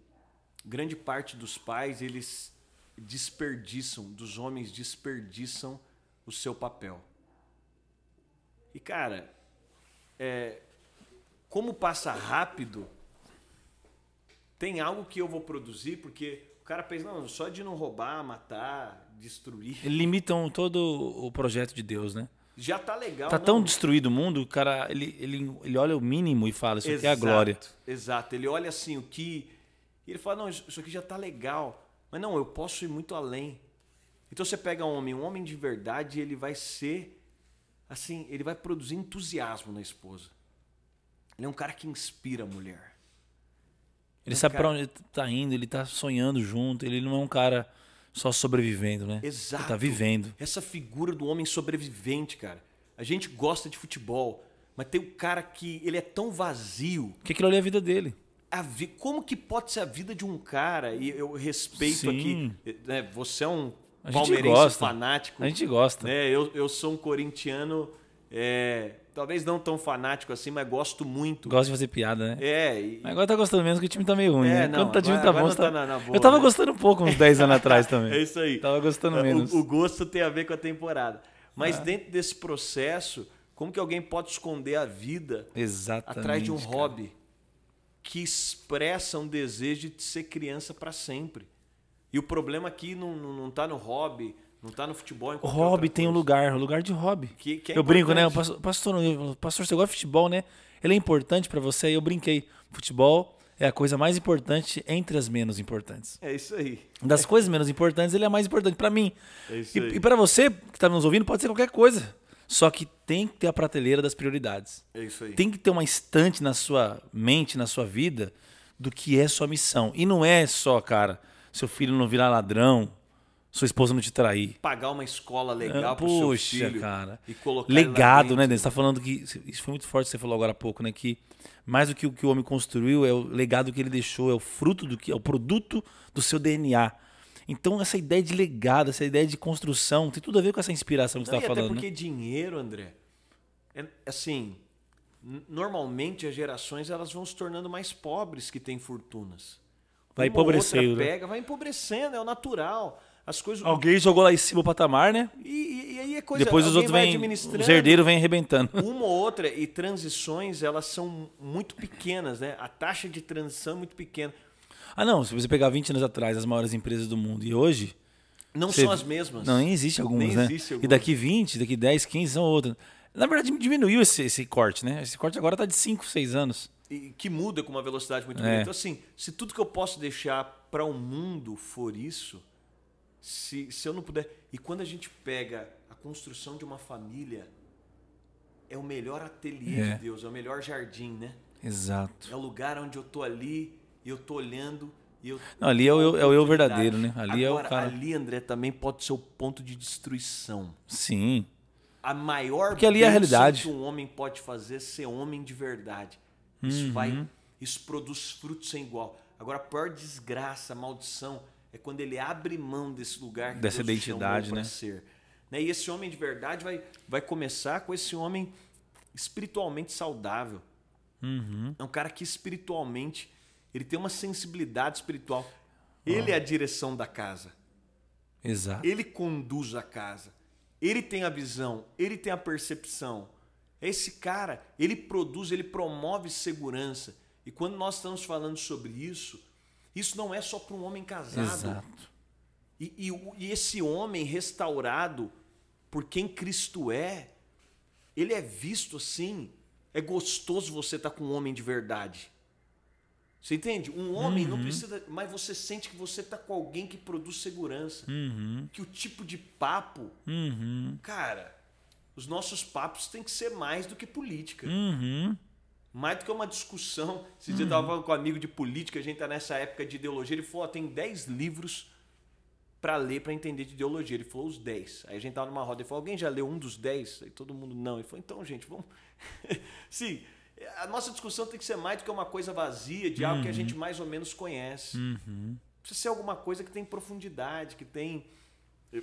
grande parte dos pais, eles desperdiçam, dos homens desperdiçam o seu papel. E cara, é, como passa rápido, tem algo que eu vou produzir, porque o cara pensa, não, só de não roubar, matar, destruir. Limitam todo o projeto de Deus, né? já tá legal. Tá não. tão destruído o mundo, o cara, ele, ele, ele olha o mínimo e fala, isso exato, aqui é a glória. Exato, ele olha assim o que... E ele fala, não, isso aqui já tá legal. Mas não, eu posso ir muito além. Então você pega um homem, um homem de verdade, ele vai ser, assim, ele vai produzir entusiasmo na esposa. Ele é um cara que inspira a mulher. Ele é um sabe cara... onde ele tá indo, ele tá sonhando junto, ele não é um cara só sobrevivendo, né? Tá Exato. tá vivendo. Essa figura do homem sobrevivente, cara. A gente gosta de futebol, mas tem o cara que ele é tão vazio. O Que aquilo ali é a vida dele. A vi... Como que pode ser a vida de um cara? E eu respeito Sim. aqui. Né? Você é um a palmeirense gosta. fanático. A gente gosta. Né? Eu, eu sou um corintiano é, talvez não tão fanático assim, mas gosto muito. Gosto de fazer piada, né? É. E... agora tá gostando menos que o time tá meio ruim. É, né? não, tá time tá bom, tá, tá na, na boa, Eu tava né? gostando um pouco uns 10 anos atrás também. é isso aí. Tava gostando é, menos. O, o, gosto tem a ver com a temporada. Mas ah. dentro desse processo, como que alguém pode esconder a vida Exatamente, atrás de um cara. hobby que expressa um desejo de ser criança para sempre? E o problema aqui não, não, não tá no hobby, não tá no futebol. O hobby tem um lugar, um lugar de hobby. Que, que é eu importante. brinco, né? O pastor, pastor, pastor, você gosta de futebol, né? Ele é importante para você. Eu brinquei. Futebol é a coisa mais importante entre as menos importantes. É isso aí. Das é. coisas menos importantes, ele é mais importante para mim. É isso e, aí. E para você que tá nos ouvindo, pode ser qualquer coisa. Só que tem que ter a prateleira das prioridades. É isso aí. Tem que ter uma estante na sua mente, na sua vida, do que é sua missão. E não é só, cara, seu filho não virar ladrão, sua esposa não te trair. Pagar uma escola ah, legal ah, pro Poxa, seu filho. cara. E colocar legado, né, Denis? Você tá falando que. Isso foi muito forte que você falou agora há pouco, né? Que mais do que o que o homem construiu é o legado que ele deixou, é o fruto do que. é o produto do seu DNA. Então, essa ideia de legado, essa ideia de construção, tem tudo a ver com essa inspiração que você está falando. Até né? porque né? dinheiro, André, é, assim, normalmente as gerações elas vão se tornando mais pobres que têm fortunas. Vai Uma empobrecendo. Né? Pega, vai empobrecendo, é o natural as coisas. Alguém jogou lá em cima o patamar, né? E, e aí é coisa. Depois os outros vêm. Os herdeiros vêm arrebentando. Uma ou outra, e transições, elas são muito pequenas, né? A taxa de transição é muito pequena. Ah, não. Se você pegar 20 anos atrás as maiores empresas do mundo e hoje. Não você... são as mesmas. Não, nem existe algumas, nem né? Existe algumas. E daqui 20, daqui 10, 15 são outras. Na verdade, diminuiu esse, esse corte, né? Esse corte agora está de 5, 6 anos. E que muda com uma velocidade muito é. grande. É. Então, assim, se tudo que eu posso deixar para o mundo for isso se, se eu não puder. E quando a gente pega a construção de uma família, é o melhor ateliê é. de Deus, é o melhor jardim, né? Exato. É o lugar onde eu tô ali e eu tô olhando e eu. Não, ali é o eu, é o eu verdadeiro, né? Ali Agora, é o cara. Ali, André, também pode ser o ponto de destruição. Sim. A maior Porque ali é a realidade. que um homem pode fazer é ser homem de verdade. Isso uhum. vai, isso produz frutos sem igual. Agora, a pior desgraça, maldição é quando ele abre mão desse lugar que dessa Deus identidade, né? ser. Né? E esse homem de verdade vai, vai começar com esse homem espiritualmente saudável. Uhum. É um cara que espiritualmente ele tem uma sensibilidade espiritual. Ele é a direção da casa. Exato. Ele conduz a casa. Ele tem a visão, ele tem a percepção. É esse cara, ele produz, ele promove segurança. E quando nós estamos falando sobre isso, isso não é só para um homem casado. Exato. E, e, e esse homem restaurado por quem Cristo é, ele é visto assim. É gostoso você estar tá com um homem de verdade. Você entende? Um homem uhum. não precisa. Mas você sente que você está com alguém que produz segurança. Uhum. Que o tipo de papo. Uhum. Cara, os nossos papos têm que ser mais do que política. Uhum mais do que uma discussão. Esse dia eu estava uhum. falando com um amigo de política, a gente está nessa época de ideologia. Ele falou: tem 10 livros para ler, para entender de ideologia. Ele falou: os 10. Aí a gente estava numa roda e falou: alguém já leu um dos 10? Aí todo mundo não. Ele falou: então, gente, vamos. Sim. A nossa discussão tem que ser mais do que uma coisa vazia, de uhum. algo que a uhum. gente mais ou menos conhece. Uhum. Precisa ser alguma coisa que tem profundidade, que tem.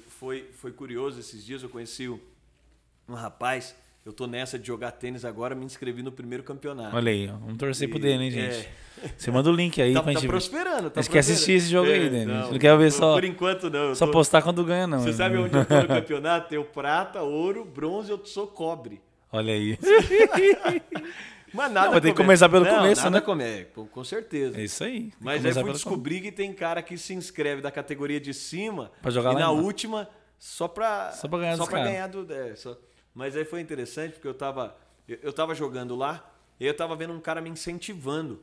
Foi, foi curioso esses dias, eu conheci um rapaz eu tô nessa de jogar tênis agora, me inscrevi no primeiro campeonato. Olha aí, vamos torcer e, pro Dene, hein, é. gente? É... Você manda o link aí tá, pra tá gente. Tá prosperando, tá Mas quer assistir esse jogo é, aí, Dene. Não, não quer ver só. Por enquanto, não. Só tô... postar quando ganha, não. Você sabe onde eu tô no campeonato? Tenho prata, ouro, bronze, eu sou cobre. Olha aí. Mas nada. Não, vai ter que começar pelo não, começo, nada né? Come... É, com certeza. É isso aí. Mas aí fui descobrir que tem cara que se inscreve da categoria de cima pra jogar e lá na lá. última só pra, só pra ganhar, só pra ganhar do. É, só... Mas aí foi interessante porque eu estava eu tava jogando lá e eu estava vendo um cara me incentivando.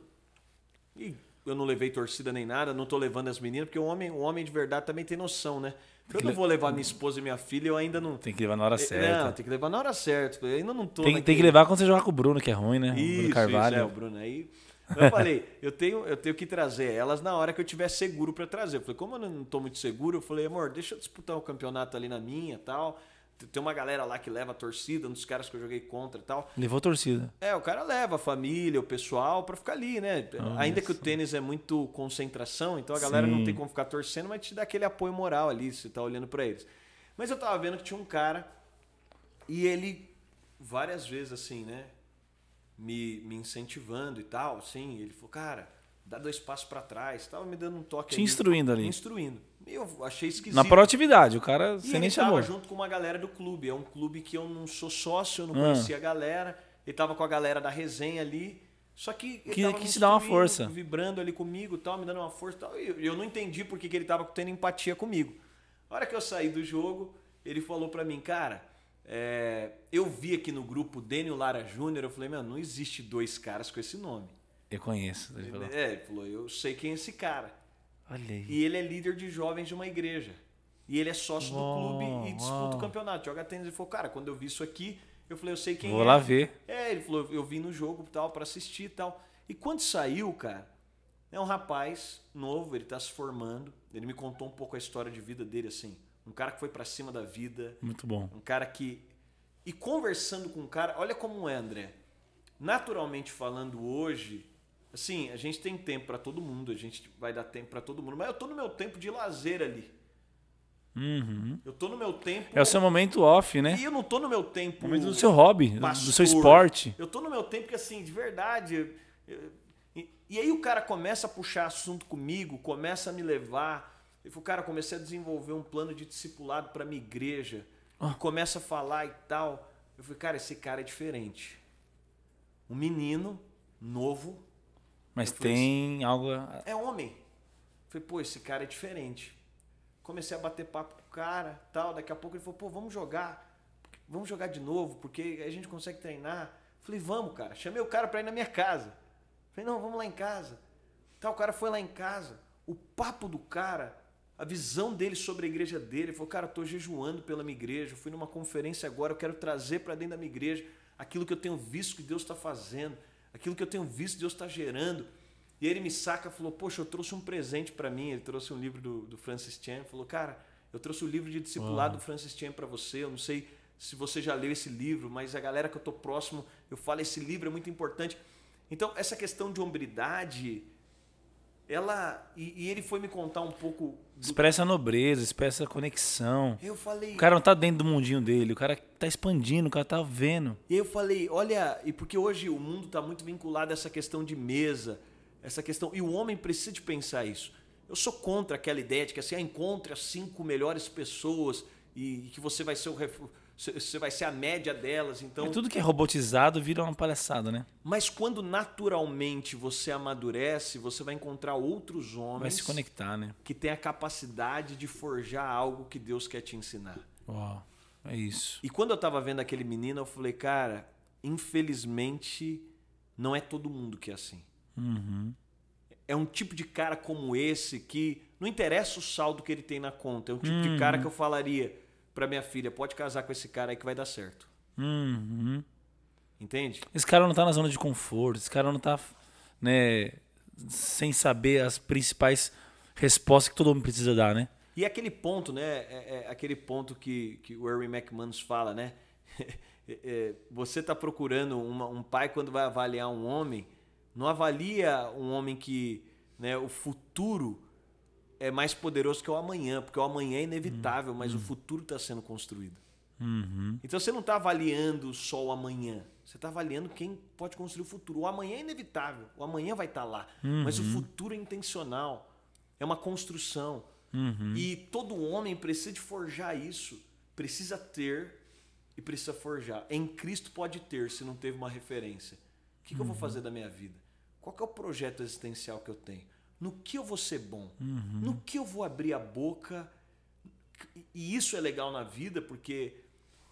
E eu não levei torcida nem nada, não tô levando as meninas, porque o homem, o homem de verdade também tem noção, né? Eu não vou levar minha esposa e minha filha, eu ainda não. Tem que levar na hora é, é, certa. Não, tem que levar na hora certa. Eu ainda não tô. Tem, naquele... tem que levar quando você jogar com o Bruno, que é ruim, né? Isso, o Bruno Carvalho. Isso, é, o Bruno. Aí eu falei, eu tenho, eu tenho que trazer elas na hora que eu tiver seguro para trazer. Eu falei, como eu não tô muito seguro, eu falei, amor, deixa eu disputar o um campeonato ali na minha tal. Tem uma galera lá que leva a torcida, um dos caras que eu joguei contra e tal. Levou a torcida. É, o cara leva a família, o pessoal para ficar ali, né? Oh, Ainda isso. que o tênis é muito concentração, então a galera Sim. não tem como ficar torcendo, mas te dá aquele apoio moral ali, se tá olhando para eles. Mas eu tava vendo que tinha um cara e ele várias vezes assim, né? Me, me incentivando e tal, assim, ele falou, cara, dá dois passos para trás, tava me dando um toque. Te ali, instruindo ali. Me instruindo eu achei esquisito. Na proatividade, o cara e nem chamou. Ele tava junto com uma galera do clube. É um clube que eu não sou sócio, eu não ah. conhecia a galera. Ele tava com a galera da resenha ali. Só que ele que, tava que se dá uma força. Vibrando ali comigo tal, me dando uma força tal. E eu, não entendi porque que ele tava tendo empatia comigo. Na hora que eu saí do jogo, ele falou para mim, cara, é, eu vi aqui no grupo Daniel Lara Júnior, eu falei, mano, não existe dois caras com esse nome. Eu conheço. Ele, é, ele falou, eu sei quem é esse cara. Olha aí. E ele é líder de jovens de uma igreja. E ele é sócio uou, do clube e disputa uou. o campeonato. Joga tênis. Ele falou, cara, quando eu vi isso aqui, eu falei, eu sei quem Vou é. Vou lá ver. É, ele falou, eu vim no jogo tal, para assistir e tal. E quando saiu, cara, é um rapaz novo, ele tá se formando. Ele me contou um pouco a história de vida dele, assim. Um cara que foi para cima da vida. Muito bom. Um cara que. E conversando com o um cara, olha como é, André. Naturalmente falando hoje, assim, a gente tem tempo para todo mundo, a gente vai dar tempo para todo mundo, mas eu tô no meu tempo de lazer ali. Uhum. Eu tô no meu tempo. É o seu momento off, né? E eu não tô no meu tempo. Momento do seu hobby, pastor. do seu esporte. Eu tô no meu tempo que, assim, de verdade. Eu... E aí o cara começa a puxar assunto comigo, começa a me levar. Eu falou, cara, comecei a desenvolver um plano de discipulado para minha igreja. Oh. Começa a falar e tal. Eu falei, cara, esse cara é diferente. Um menino novo mas tem algo. É homem. Falei, pô, esse cara é diferente. Comecei a bater papo com o cara, tal. Daqui a pouco ele falou, pô, vamos jogar. Vamos jogar de novo, porque a gente consegue treinar. Falei, vamos, cara. Chamei o cara pra ir na minha casa. Falei, não, vamos lá em casa. Tal, o cara foi lá em casa. O papo do cara, a visão dele sobre a igreja dele, ele falou, cara, eu tô jejuando pela minha igreja, eu fui numa conferência agora, eu quero trazer para dentro da minha igreja aquilo que eu tenho visto que Deus está fazendo aquilo que eu tenho visto, Deus está gerando. E ele me saca falou: Poxa, eu trouxe um presente para mim. Ele trouxe um livro do, do Francis Chan. Falou: Cara, eu trouxe o um livro de discipulado ah. do Francis Chan para você. Eu não sei se você já leu esse livro, mas a galera que eu tô próximo, eu falo: Esse livro é muito importante. Então, essa questão de hombridade, ela. E, e ele foi me contar um pouco Expressa a nobreza, expressa a conexão. Eu falei. O cara não tá dentro do mundinho dele, o cara tá expandindo, o cara tá vendo. Eu falei, olha, e porque hoje o mundo tá muito vinculado a essa questão de mesa, essa questão. E o homem precisa de pensar isso. Eu sou contra aquela ideia de que assim, encontra ah, encontre cinco melhores pessoas e, e que você vai ser o, você vai ser a média delas. Então E tudo que é robotizado vira uma palhaçada, né? Mas quando naturalmente você amadurece, você vai encontrar outros homens. Vai se conectar, né? Que tem a capacidade de forjar algo que Deus quer te ensinar. Uau, é isso. E quando eu estava vendo aquele menino, eu falei, cara, infelizmente não é todo mundo que é assim. Uhum. É um tipo de cara como esse que não interessa o saldo que ele tem na conta. É um tipo uhum. de cara uhum. que eu falaria para minha filha, pode casar com esse cara aí que vai dar certo. Uhum. Entende? Esse cara não tá na zona de conforto, esse cara não tá, né, sem saber as principais respostas que todo mundo precisa dar, né? E aquele ponto, né, é, é aquele ponto que, que o Erwin McManus fala, né? É, é, você tá procurando uma, um pai quando vai avaliar um homem, não avalia um homem que, né, o futuro é mais poderoso que o amanhã, porque o amanhã é inevitável, mas o uhum. futuro está sendo construído. Uhum. Então você não está avaliando só o amanhã. Você está avaliando quem pode construir o futuro. O amanhã é inevitável, o amanhã vai estar tá lá. Uhum. Mas o uhum. futuro é intencional, é uma construção. Uhum. E todo homem precisa de forjar isso, precisa ter e precisa forjar. Em Cristo pode ter, se não teve uma referência. O que, que eu vou uhum. fazer da minha vida? Qual é o projeto existencial que eu tenho? no que eu vou ser bom, uhum. no que eu vou abrir a boca. E isso é legal na vida, porque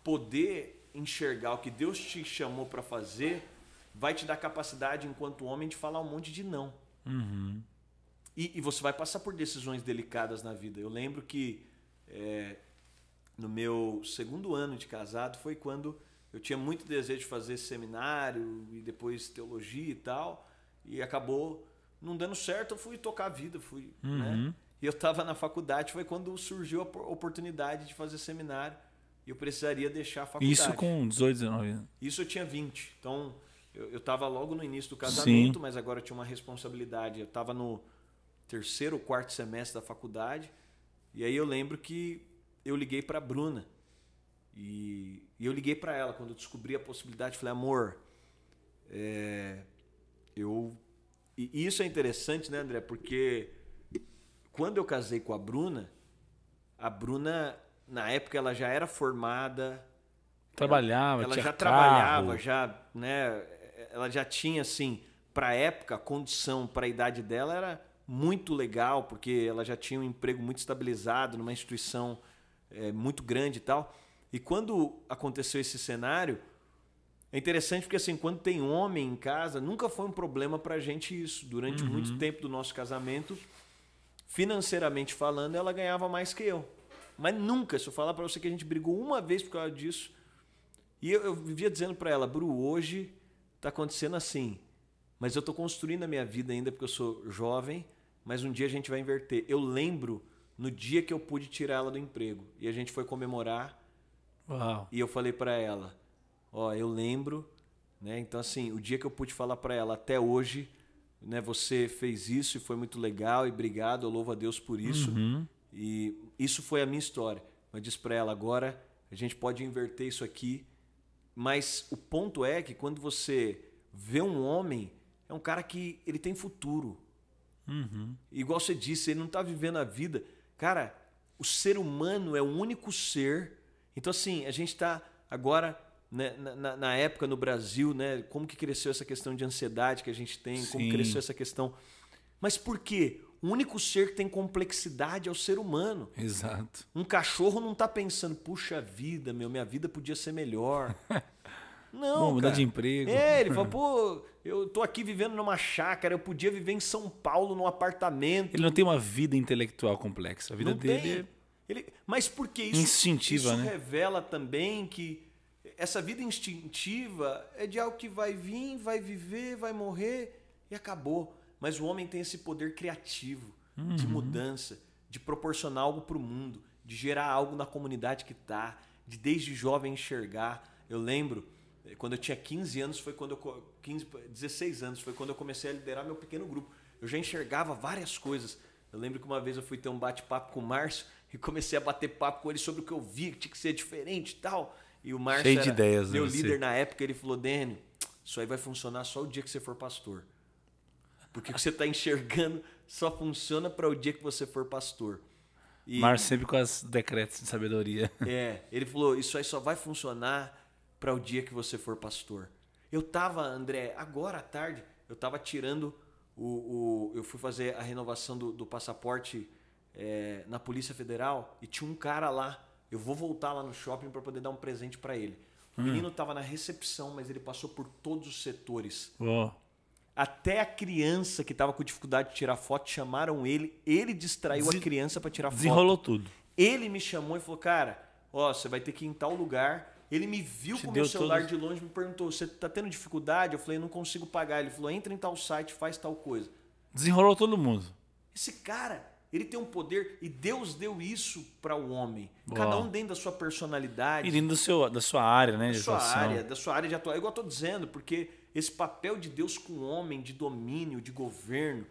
poder enxergar o que Deus te chamou para fazer vai te dar capacidade, enquanto homem, de falar um monte de não. Uhum. E, e, você vai passar por decisões delicadas na vida. Eu lembro que é, no meu segundo ano de casado foi quando eu tinha muito desejo de fazer seminário e depois teologia e tal, e acabou não dando certo, eu fui tocar a vida, fui, uhum. né? E eu estava na faculdade, foi quando surgiu a oportunidade de fazer seminário e eu precisaria deixar a faculdade. Isso com 18, 19 anos? Isso eu tinha 20. Então, eu estava logo no início do casamento, Sim. mas agora eu tinha uma responsabilidade. Eu estava no terceiro ou quarto semestre da faculdade e aí eu lembro que eu liguei para a Bruna. E, e, eu liguei para ela quando eu descobri a possibilidade. Falei, amor, é, eu e isso é interessante, né, André? Porque quando eu casei com a Bruna, a Bruna, na época, ela já era formada. Trabalhava, Ela, ela já carro. trabalhava, já, né? Ela já tinha, assim, para a época, a condição para a idade dela era muito legal, porque ela já tinha um emprego muito estabilizado numa instituição é, muito grande e tal. E quando aconteceu esse cenário, é interessante porque assim, quando tem homem em casa, nunca foi um problema pra gente isso. Durante uhum. muito tempo do nosso casamento, financeiramente falando, ela ganhava mais que eu. Mas nunca, se eu falar para você que a gente brigou uma vez por causa disso, e eu, eu vivia dizendo para ela, Bru, hoje tá acontecendo assim, mas eu tô construindo a minha vida ainda porque eu sou jovem, mas um dia a gente vai inverter. Eu lembro no dia que eu pude tirar ela do emprego e a gente foi comemorar. Uau. E eu falei para ela, ó, eu lembro, né? Então assim, o dia que eu pude falar para ela até hoje, né, você fez isso e foi muito legal e obrigado, eu louvo a Deus por isso. Uhum. E isso foi a minha história. Mas disse para ela agora a gente pode inverter isso aqui, mas o ponto é que quando você vê um homem, é um cara que ele tem futuro. Uhum. Igual você disse, ele não está vivendo a vida. Cara, o ser humano é o único ser. Então, assim, a gente está agora né, na, na, época no Brasil, né, como que cresceu essa questão de ansiedade que a gente tem, Sim. como cresceu essa questão. Mas por quê? O único ser que tem complexidade é o ser humano. Exato. Um cachorro não está pensando, puxa vida, meu, minha vida podia ser melhor. Não, Bom, mudar de emprego. É, ele fala, pô, eu tô aqui vivendo numa chácara, eu podia viver em São Paulo num apartamento. Ele não tem uma vida intelectual complexa. A vida não dele tem. é. Ele... Mas por que isso? Instintiva, isso né? revela também que essa vida instintiva é de algo que vai vir, vai viver, vai morrer e acabou. Mas o homem tem esse poder criativo uhum. de mudança, de proporcionar algo para o mundo, de gerar algo na comunidade que tá, de desde jovem enxergar. Eu lembro eh, quando eu tinha 15 anos foi quando eu 15, 16 anos foi quando eu comecei a liderar meu pequeno grupo. Eu já enxergava várias coisas. Eu lembro que uma vez eu fui ter um bate-papo com o Márcio e comecei a bater papo com ele sobre o que eu vi, que tinha que ser diferente e tal. E o Márcio Cheio era de ideias, meu né? líder na época, ele falou, Dênio, isso aí vai funcionar só o dia que você for pastor. Porque o que você está enxergando só funciona para o dia que você for pastor. E, Márcio sempre com as decretos de sabedoria. É, ele falou, isso aí só vai funcionar para o dia que você for pastor. Eu tava, André, agora à tarde, eu tava tirando o, o eu fui fazer a renovação do, do passaporte é, na Polícia Federal e tinha um cara lá eu vou voltar lá no shopping para poder dar um presente para ele. O hum. menino estava na recepção, mas ele passou por todos os setores. Oh. Até a criança que estava com dificuldade de tirar foto chamaram ele. Ele distraiu a criança para tirar foto. Desenrolou tudo. Ele me chamou e falou: Cara, ó, você vai ter que ir em tal lugar. Ele me viu Te com o meu celular de longe me perguntou: Você está tendo dificuldade? Eu falei: Não consigo pagar. Ele falou: Entra em tal site, faz tal coisa. Desenrolou todo mundo. Esse cara ele tem um poder e Deus deu isso para o homem. Boa. Cada um dentro da sua personalidade. E dentro do seu, da sua área, né? Da sua atuação. área, da sua área de atuação. É igual eu estou dizendo, porque esse papel de Deus com o homem, de domínio, de governo.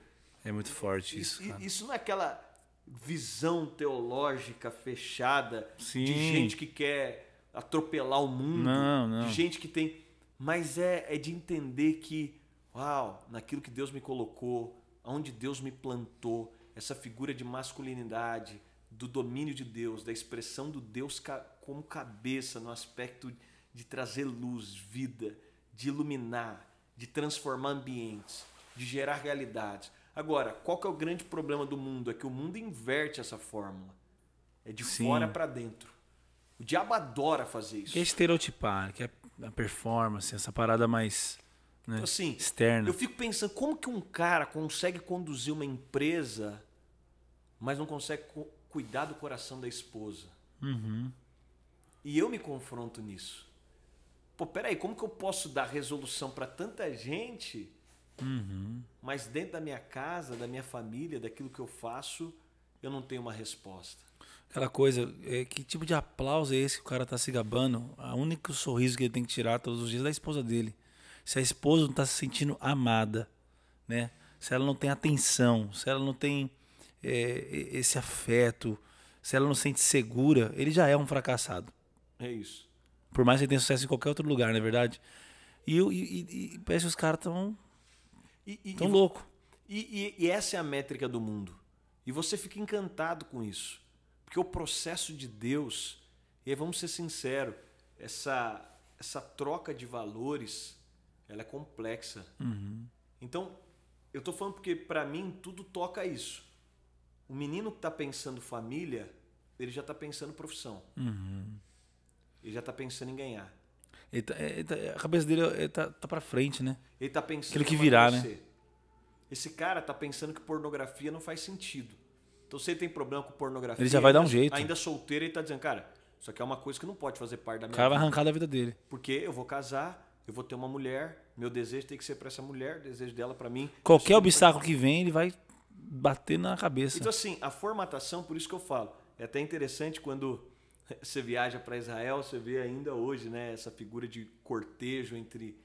É muito forte isso. Isso, isso não é aquela visão teológica fechada Sim. de gente que quer atropelar o mundo. Não, não. De gente que tem. Mas é, é de entender que, uau, naquilo que Deus me colocou, aonde Deus me plantou essa figura de masculinidade, do domínio de Deus, da expressão do Deus como cabeça no aspecto de trazer luz, vida, de iluminar, de transformar ambientes, de gerar realidades. Agora, qual que é o grande problema do mundo? É que o mundo inverte essa fórmula. É de Sim. fora para dentro. O diabo adora fazer isso. que é estereotipar, que é a performance, essa parada mais né, então, assim, externa. Eu fico pensando como que um cara consegue conduzir uma empresa mas não consegue cuidar do coração da esposa. Uhum. E eu me confronto nisso. Pô, peraí, como que eu posso dar resolução para tanta gente, uhum. mas dentro da minha casa, da minha família, daquilo que eu faço, eu não tenho uma resposta? Aquela coisa, é, que tipo de aplauso é esse que o cara tá se gabando? O único sorriso que ele tem que tirar todos os dias é da esposa dele. Se a esposa não está se sentindo amada, né? se ela não tem atenção, se ela não tem é, esse afeto, se ela não se sente segura, ele já é um fracassado. É isso. Por mais que ele tenha sucesso em qualquer outro lugar, não é verdade? E, e, e parece que os caras estão tão louco. E, e, e essa é a métrica do mundo. E você fica encantado com isso. Porque o processo de Deus, e aí vamos ser sinceros, essa, essa troca de valores, ela é complexa. Uhum. Então, eu tô falando porque para mim tudo toca isso. O menino que está pensando família, ele já está pensando profissão. Uhum. Ele já está pensando em ganhar. Ele tá, é, ele tá, a cabeça dele está tá, tá para frente, né? Ele está pensando Aquilo que virá, né? Esse cara está pensando que pornografia não faz sentido. Então, se ele tem problema com pornografia. Ele já vai dar um jeito. Ainda solteiro, ele está dizendo, cara, isso aqui é uma coisa que não pode fazer parte da minha vida. O cara vai arrancar da vida dele. Porque eu vou casar, eu vou ter uma mulher, meu desejo tem que ser para essa mulher, o desejo dela para mim. Qualquer obstáculo que vem, ele vai bater na cabeça. Então, assim, a formatação, por isso que eu falo, é até interessante quando você viaja para Israel, você vê ainda hoje né, essa figura de cortejo entre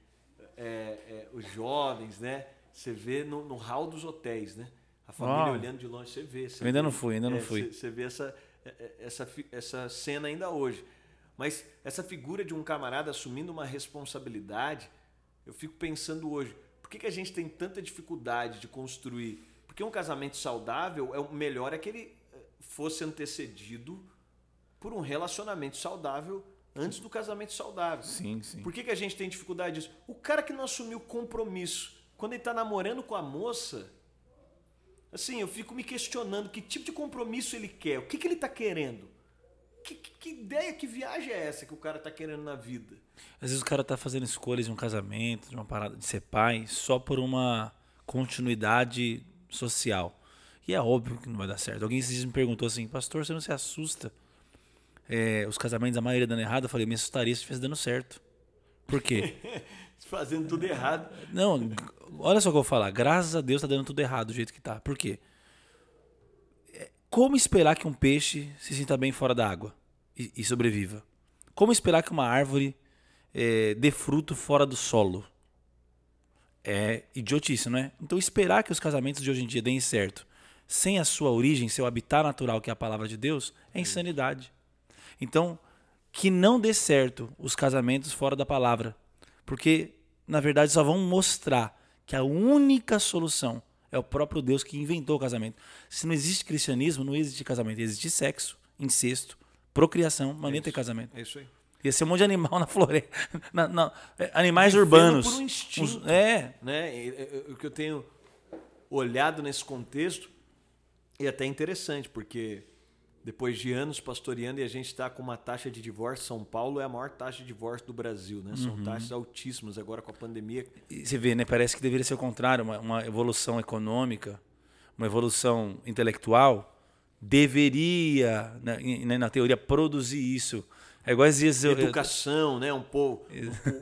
é, é, os jovens, né? Você vê no, no hall dos hotéis, né? A família oh. olhando de longe, você vê. Você eu ainda vê, não fui, ainda é, não fui. Você vê essa, é, é, essa, essa cena ainda hoje. Mas essa figura de um camarada assumindo uma responsabilidade, eu fico pensando hoje, por que, que a gente tem tanta dificuldade de construir porque um casamento saudável é o melhor é que ele eh, fosse antecedido por um relacionamento saudável antes do casamento saudável. Sim, sim. Por que, que a gente tem dificuldade disso? O cara que não assumiu compromisso, quando ele está namorando com a moça, assim, eu fico me questionando que tipo de compromisso ele quer, o que, que ele está querendo. Que, que, que, ideia, que viagem é essa que o cara está querendo na vida? Às vezes o cara está fazendo escolhas de um casamento, de uma parada de ser pai, só por uma continuidade social. E é óbvio que não vai dar certo. Alguém esses dias me perguntou assim, pastor, você não se assusta? É, os casamentos, a maioria dando errado. Eu falei, me assustaria se estivesse dando certo. Por quê? Fazendo tudo errado. Não, olha só o que eu vou falar. Graças a Deus tá dando tudo errado do jeito que tá. Por quê? É, como esperar que um peixe se sinta bem fora da água e, e sobreviva? Como esperar que uma árvore é, dê fruto fora do solo? é idiotice, não é? Então esperar que os casamentos de hoje em dia deem certo sem a sua origem, seu habitat natural, que é a palavra de Deus, é insanidade. Então, que não dê certo os casamentos fora da palavra, porque na verdade só vão mostrar que a única solução é o próprio Deus que inventou o casamento. Se não existe cristianismo, não existe casamento, existe sexo, incesto, procriação, mas é nem tem casamento. É isso aí. Ia ser um monte de animal na floresta. Na, na, é, animais Vivendo urbanos. Por um instinto, Os, é. Né? O que eu tenho olhado nesse contexto é até interessante, porque depois de anos pastoreando e a gente está com uma taxa de divórcio, São Paulo é a maior taxa de divórcio do Brasil, né? São uhum. taxas altíssimas agora com a pandemia. E você vê, né? Parece que deveria ser o contrário, uma, uma evolução econômica, uma evolução intelectual deveria, né, né, na teoria, produzir isso é igual às vezes eu, Educação, eu... né? Um povo,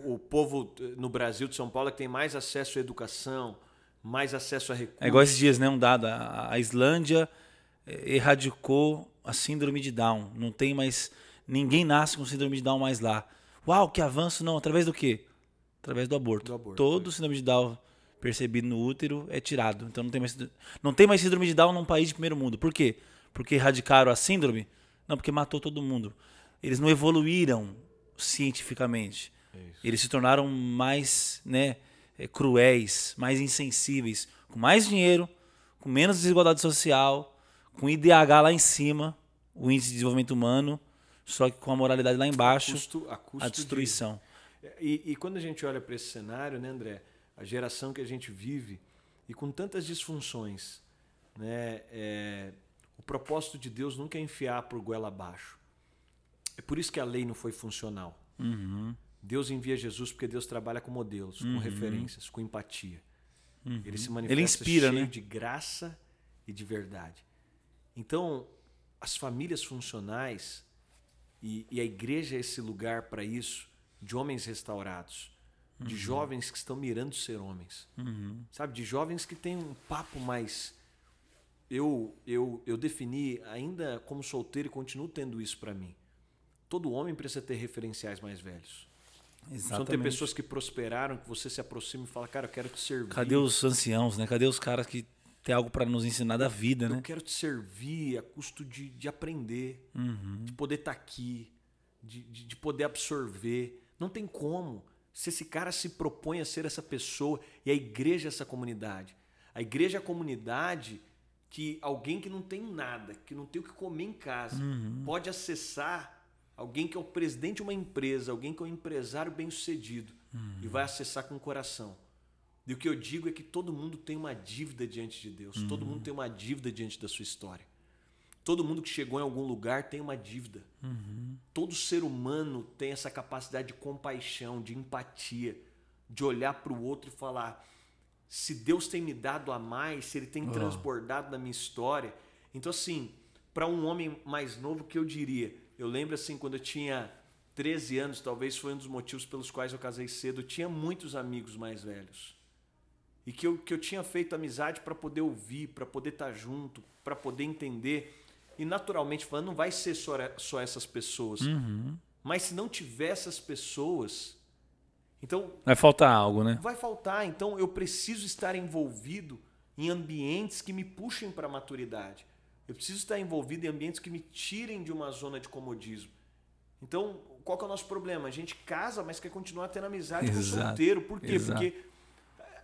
o, o, povo no Brasil de São Paulo é que tem mais acesso à educação, mais acesso a recursos. É igual esses dias, né? Um dado. A, a Islândia eh, erradicou a síndrome de Down. Não tem mais. Ninguém nasce com síndrome de Down mais lá. Uau, que avanço! Não, através do quê? Através do aborto. Do aborto Todo é. síndrome de Down percebido no útero é tirado. Então não tem mais, não tem mais síndrome de Down num país de primeiro mundo. Por quê? Porque erradicaram a síndrome? Não, porque matou todo mundo eles não evoluíram cientificamente. Isso. Eles se tornaram mais né, é, cruéis, mais insensíveis, com mais dinheiro, com menos desigualdade social, com IDH lá em cima, o índice de desenvolvimento humano, só que com a moralidade lá embaixo, a, custo, a, custo a destruição. De... E, e quando a gente olha para esse cenário, né, André, a geração que a gente vive e com tantas disfunções, né, é, o propósito de Deus nunca é enfiar por goela abaixo. É por isso que a lei não foi funcional. Uhum. Deus envia Jesus porque Deus trabalha com modelos, uhum. com referências, com empatia. Uhum. Ele se manifesta Ele inspira, cheio né? de graça e de verdade. Então, as famílias funcionais e, e a igreja é esse lugar para isso, de homens restaurados, de uhum. jovens que estão mirando ser homens, uhum. sabe? De jovens que têm um papo mais eu, eu, eu defini ainda como solteiro e continuo tendo isso para mim todo homem precisa ter referenciais mais velhos. Exatamente. São ter pessoas que prosperaram, que você se aproxima e fala, cara, eu quero te servir. Cadê os anciãos, né? Cadê os caras que têm algo para nos ensinar da vida, eu né? Eu quero te servir a custo de, de aprender, uhum. de poder estar tá aqui, de, de, de poder absorver. Não tem como. Se esse cara se propõe a ser essa pessoa e a igreja é essa comunidade. A igreja é a comunidade que alguém que não tem nada, que não tem o que comer em casa, uhum. pode acessar alguém que é o presidente de uma empresa, alguém que é um empresário bem-sucedido uhum. e vai acessar com o coração. E o que eu digo é que todo mundo tem uma dívida diante de Deus, uhum. todo mundo tem uma dívida diante da sua história. Todo mundo que chegou em algum lugar tem uma dívida. Uhum. Todo ser humano tem essa capacidade de compaixão, de empatia, de olhar para o outro e falar: se Deus tem me dado a mais, se Ele tem oh. transbordado na minha história. Então, assim, para um homem mais novo, que eu diria? Eu lembro assim, quando eu tinha 13 anos, talvez foi um dos motivos pelos quais eu casei cedo, eu tinha muitos amigos mais velhos. E que eu, que eu tinha feito amizade para poder ouvir, para poder estar tá junto, para poder entender. E naturalmente falando, não vai ser só, só essas pessoas. Uhum. Mas se não tiver essas pessoas, então vai faltar algo, né? Vai faltar. Então eu preciso estar envolvido em ambientes que me puxem para a maturidade. Eu preciso estar envolvido em ambientes que me tirem de uma zona de comodismo. Então, qual que é o nosso problema? A gente casa, mas quer continuar tendo amizade Exato. com o solteiro. Por quê? Exato. Porque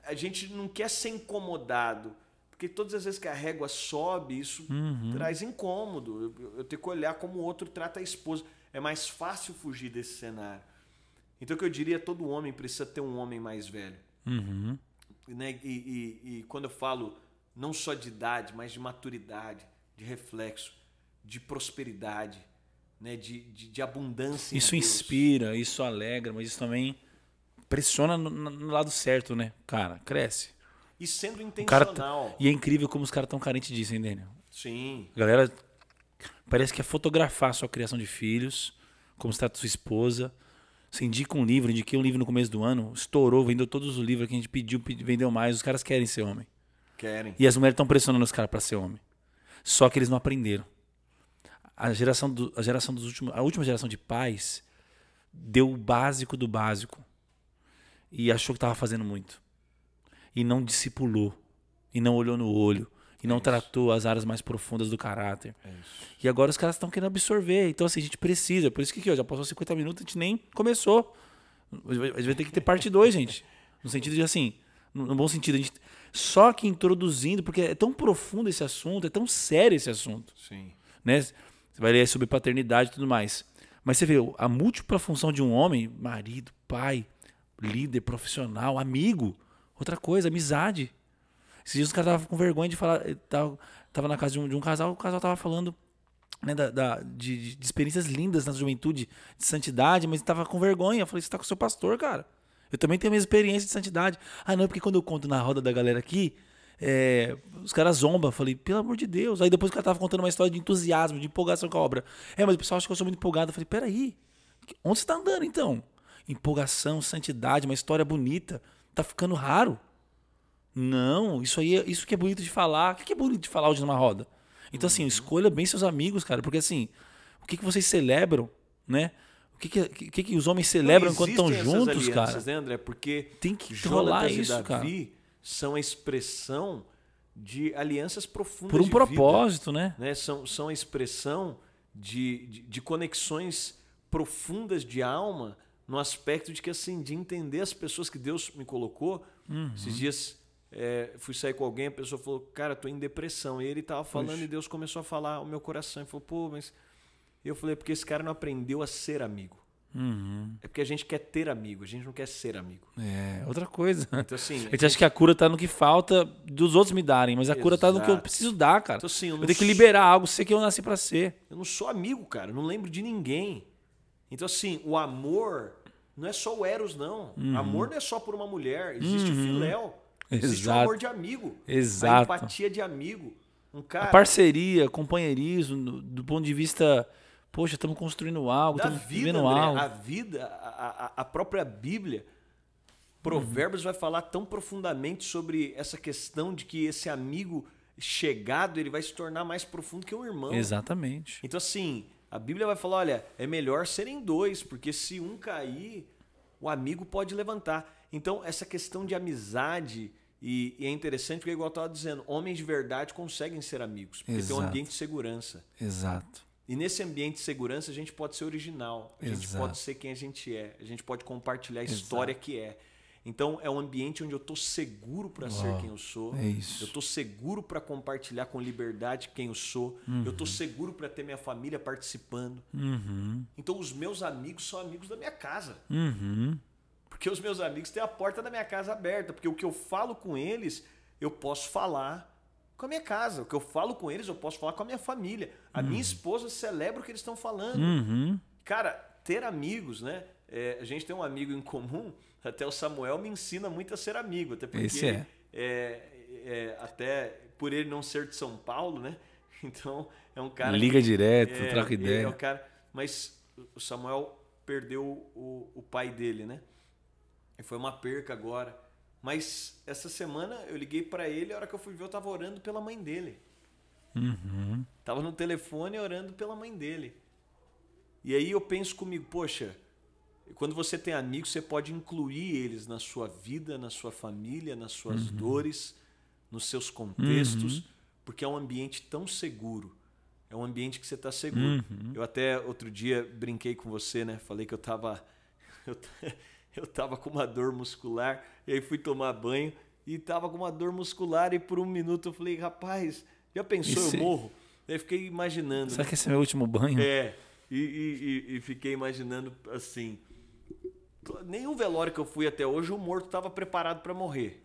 a gente não quer ser incomodado. Porque todas as vezes que a régua sobe, isso uhum. traz incômodo. Eu, eu, tenho que olhar como o outro trata a esposa. É mais fácil fugir desse cenário. Então, o que eu diria, todo homem precisa ter um homem mais velho. Uhum. Né? E, e, e quando eu falo não só de idade, mas de maturidade de reflexo, de prosperidade, né? de, de, de abundância. Isso inspira, isso alegra, mas isso também pressiona no, no lado certo, né? Cara, cresce. E sendo tá intencional. Tá... e é incrível como os caras estão carentes disso, hein, Daniel? Sim. A galera parece que é fotografar a sua criação de filhos, como está sua esposa. Você indica um livro, indiquei um livro no começo do ano, estourou, vendeu todos os livros que a gente pediu, vendeu mais. Os caras querem ser homem. Querem. E as mulheres estão pressionando os caras para ser homem. Só que eles não aprenderam. A geração, do, a geração dos últimos, a última geração de pais deu o básico do básico e achou que estava fazendo muito e não discipulou e não olhou no olho e é não isso. tratou as áreas mais profundas do caráter. É e agora os caras estão querendo absorver. Então, assim, a gente precisa. Por isso que aqui, ó, já passou 50 minutos, a gente nem começou. A gente vai ter que ter parte 2, gente. No sentido de, assim, no, bom sentido. A gente, só que introduzindo, porque é tão profundo esse assunto, é tão sério esse assunto. Sim. Né? Você vai ler sobre paternidade e tudo mais. Mas você vê a múltipla função de um homem, marido, pai, líder, profissional, amigo. Outra coisa, amizade. Esses dias os caras estavam com vergonha de falar. Eh, tava, tava na casa de um, de um casal, o casal tava falando né, da, da de, de, experiências lindas na juventude, de santidade, mas tava com vergonha. Eu falei, você tá com o seu pastor, cara. Eu também tenho a mesma experiência de santidade. Ah, não, é porque quando eu conto na roda da galera aqui, é, os caras zombam. Falei, pelo amor de Deus. Aí depois o cara tava contando uma história de entusiasmo, de empolgação com a obra. É, mas o pessoal acha que eu sou muito empolgado. Eu falei, peraí, onde você tá andando então? Empolgação, santidade, uma história bonita. Tá ficando raro. Não, isso aí, é, isso que é bonito de falar. O que é bonito de falar hoje numa roda? Então, assim, uhum. escolha bem seus amigos, cara, porque assim, o que, que vocês celebram, né? O que, que, que, que os homens então, celebram quando estão juntos, cara? Né, André? Porque tem que rolar isso, Davi cara. São a expressão de alianças profundas. Por um propósito, vida, né? né? São, são a expressão de, de, de, conexões profundas de alma no aspecto de que assim de entender as pessoas que Deus me colocou. Uhum. Esses dias é, fui sair com alguém, a pessoa falou, cara, tô em depressão. E ele tava falando Ixi. e Deus começou a falar o meu coração. E falou, pô, mas eu falei, é porque esse cara não aprendeu a ser amigo. Uhum. É porque a gente quer ter amigo, a gente não quer ser amigo. É, outra coisa. Então, assim, a gente, gente... acha que a cura tá no que falta dos outros me darem, mas a Exato. cura tá no que eu preciso dar, cara. Então, assim, eu, eu tenho sou... que liberar algo, sei que eu nasci para ser. Eu não sou amigo, cara, eu não lembro de ninguém. Então, assim, o amor não é só o Eros, não. Uhum. Amor não é só por uma mulher, existe uhum. o filéu. Existe Exato. o amor de amigo. Exato. A empatia de amigo. Um cara... A parceria, companheirismo, do ponto de vista Poxa, estamos construindo algo, estamos vivendo André, algo. A vida, a, a própria Bíblia, Provérbios uhum. vai falar tão profundamente sobre essa questão de que esse amigo chegado ele vai se tornar mais profundo que um irmão. Exatamente. Então, assim, a Bíblia vai falar: olha, é melhor serem dois, porque se um cair, o amigo pode levantar. Então, essa questão de amizade. E, e, é interessante porque, igual eu estava dizendo, homens de verdade conseguem ser amigos, porque Exato. tem um ambiente de segurança. Exato. E nesse ambiente de segurança, a gente pode ser original, a gente pode ser quem a gente é, a gente pode compartilhar a Exato. história que é. Então, é um ambiente onde eu estou seguro para ser quem eu sou, é eu estou seguro para compartilhar com liberdade quem eu sou, uhum. eu estou seguro para ter minha família participando. Uhum. Então, os meus amigos são amigos da minha casa. Uhum. Porque os meus amigos têm a porta da minha casa aberta, porque o que eu falo com eles, eu posso falar com a minha casa. O que eu falo com eles, eu posso falar com a minha família. A minha uhum. esposa celebra o que eles estão falando. Uhum. Cara, ter amigos, né? É, a gente tem um amigo em comum, até o Samuel me ensina muito a ser amigo, até porque é. É, é, até por ele não ser de São Paulo, né? Então é um cara. Liga que, direto, é, troca ideia. É um é cara, mas o Samuel perdeu o, o pai dele, né? E foi uma perca agora. Mas essa semana eu liguei para ele, a hora que eu fui ver eu tava orando pela mãe dele. Uhum. Tava no telefone orando pela mãe dele. E aí eu penso comigo, poxa, quando você tem amigos, você pode incluir eles na sua vida, na sua família, nas suas uhum. dores, nos seus contextos, uhum. porque é um ambiente tão seguro. É um ambiente que você está seguro. Uhum. Eu até outro dia brinquei com você, né? Falei que eu tava. Eu eu tava com uma dor muscular, e aí fui tomar banho e tava com uma dor muscular, e por um minuto eu falei, rapaz, já pensou Isso eu morro? É... Aí fiquei imaginando. Será né? que esse é meu último banho? É, e, e, e, e fiquei imaginando assim. Nenhum velório que eu fui até hoje, o morto estava preparado para morrer.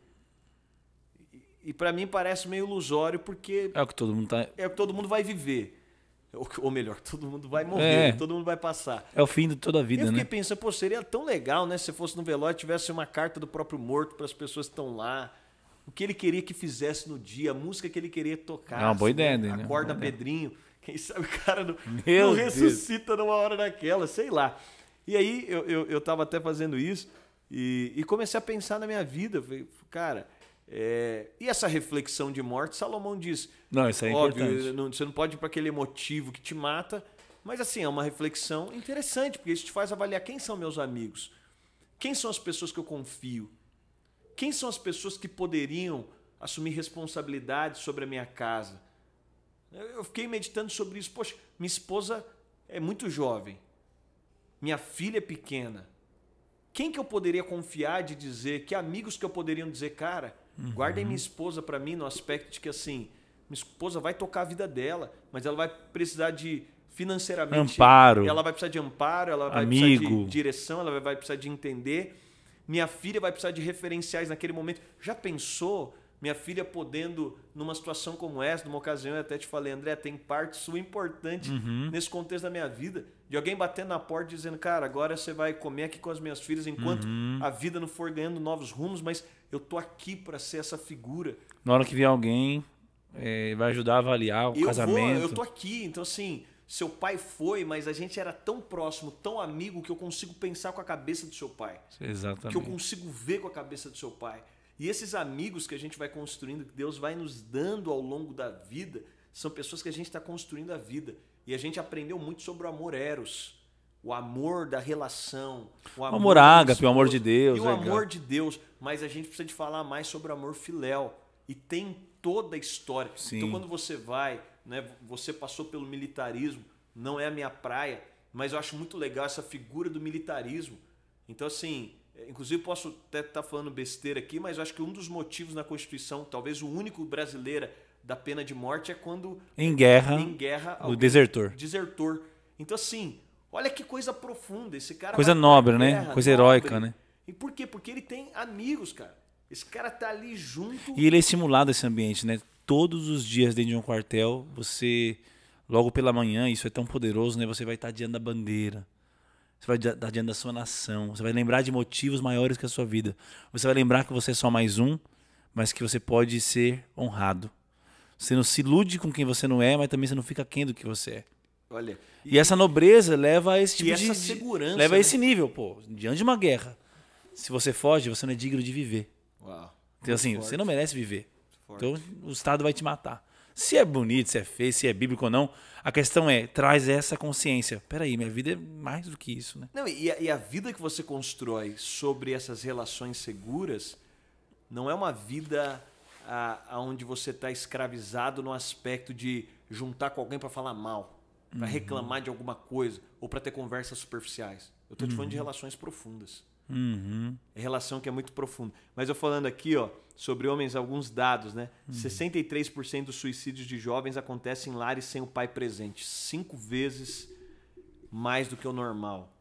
E, e para mim parece meio ilusório, porque. É o que todo mundo tá... É o que todo mundo vai viver. Ou, ou melhor, todo mundo vai morrer, é. Né? todo mundo vai passar. É o fim de toda a vida, né? Eu fiquei né? pensando, pô, seria tão legal, né? Se fosse no velório tivesse uma carta do próprio morto para as pessoas que estão lá. O que ele queria que fizesse no dia, a música que ele queria tocar. É uma boa ideia, assim, né? Acorda Pedrinho. Quem sabe o cara não, não ressuscita numa hora daquela, sei lá. E aí eu, eu, eu tava até fazendo isso e, e comecei a pensar na minha vida. Falei, cara, é, e essa reflexão de morte, Salomão diz. Não, isso é óbvio, importante. Não, você não pode ir para aquele emotivo que te mata, mas assim, é uma reflexão interessante, porque isso te faz avaliar quem são meus amigos, quem são as pessoas que eu confio, quem são as pessoas que poderiam assumir responsabilidade sobre a minha casa. Eu fiquei meditando sobre isso. Poxa, minha esposa é muito jovem, minha filha é pequena. Quem que eu poderia confiar de dizer, que amigos que eu poderia dizer, cara, Uhum. Guardem minha uhum. esposa para mim no aspecto de que assim, minha esposa vai tocar a vida dela, mas ela vai precisar de financeiramente amparo. Ela vai precisar de amparo, ela vai precisar de direção, ela vai precisar de entender. Minha filha vai precisar de referenciais naquele momento. Já pensou minha filha podendo, numa situação como essa, numa ocasião, eu até te falei, André, tem parte sua importante uhum. nesse contexto da minha vida, de alguém batendo na porta dizendo, cara, agora você vai comer aqui com as minhas filhas enquanto uhum. a vida não for ganhando novos rumos, mas eu tô aqui para ser essa figura. Na hora que vier alguém, é, vai ajudar a avaliar o eu casamento. Vou, eu tô aqui, então assim, seu pai foi, mas a gente era tão próximo, tão amigo, que eu consigo pensar com a cabeça do seu pai. Exatamente. Que eu consigo ver com a cabeça do seu pai. E esses amigos que a gente vai construindo, que Deus vai nos dando ao longo da vida, são pessoas que a gente está construindo a vida. E a gente aprendeu muito sobre o amor eros. O amor da relação. O amor, o amor ágape, o amor de Deus. E o né, amor de Deus. Mas a gente precisa de falar mais sobre o amor filéu. E tem toda a história. Então, Sim. Então quando você vai, né, você passou pelo militarismo, não é a minha praia, mas eu acho muito legal essa figura do militarismo. Então assim, é, inclusive, posso até estar tá falando besteira aqui, mas acho que um dos motivos na Constituição, talvez o único brasileira da pena de morte, é quando. Em guerra. Em guerra. O desertor. Desertor. Então, assim, olha que coisa profunda. Esse cara. Coisa nobre, né? guerra, né? Coisa nobre. heróica, né? E por quê? Porque ele tem amigos, cara. Esse cara tá ali junto. E ele é simulado esse ambiente, né? Todos os dias dentro de um quartel, você. Logo pela manhã, isso é tão poderoso, né? Você vai estar diante da bandeira você vai estar diante da sua nação. Você vai lembrar de motivos maiores que a sua vida. Você vai lembrar que você é só mais um, mas que você pode ser honrado. Você não se ilude com quem você não é, mas também você não fica quem do que você é. Olha. E, e essa nobreza leva a esse tipo e de. Essa segurança. Leva né? a esse nível, pô. Diante de uma guerra. Se você foge, você não é digno de viver. Uau. Então, assim, forte. você não merece viver. Forte. Então, o Estado vai te matar. Se é bonito, se é feio, se é bíblico ou não, a questão é, traz essa consciência. Peraí, minha vida é mais do que isso, né? Não, e a, e a vida que você constrói sobre essas relações seguras não é uma vida onde você está escravizado no aspecto de juntar com alguém para falar mal, para uhum. reclamar de alguma coisa ou para ter conversas superficiais. Eu estou te uhum. falando de uhum. relações profundas. Uhum. É relação que é muito profunda. Mas eu falando aqui, ó, sobre homens, alguns dados, né? Uhum. 63% dos suicídios de jovens acontecem em lares sem o pai presente. Cinco vezes mais do que o normal.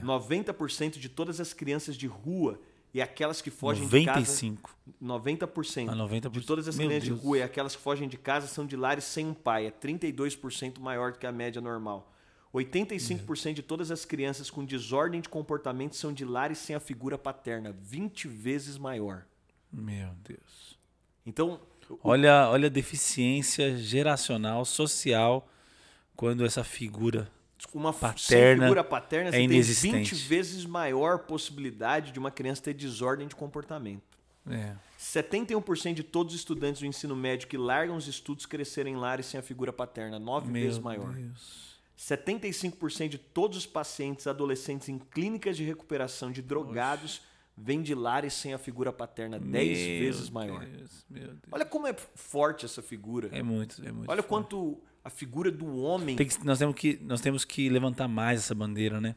É. 90% de todas as crianças de rua e aquelas que fogem 95. de casa. 95%. 90%. Ah, de todas as Meu crianças Deus. de rua e aquelas que fogem de casa são de lares sem um pai. É 32% maior do que a média normal. 85% de todas as crianças com desordem de comportamento são de lares sem a figura paterna, 20 vezes maior. Meu Deus. Então. Olha, olha a deficiência geracional, social, quando essa figura uma paterna, figura paterna é inexistente. tem 20 vezes maior possibilidade de uma criança ter desordem de comportamento. É. 71% de todos os estudantes do ensino médio que largam os estudos crescerem em lares sem a figura paterna, 9 Meu vezes maior. Deus. 75% de todos os pacientes adolescentes em clínicas de recuperação de drogados Nossa. vêm de lares sem a figura paterna 10 vezes maior. Deus, Deus. Olha como é forte essa figura. É muito, é muito. Olha forte. quanto a figura do homem. Tem que, nós, temos que, nós temos que levantar mais essa bandeira, né?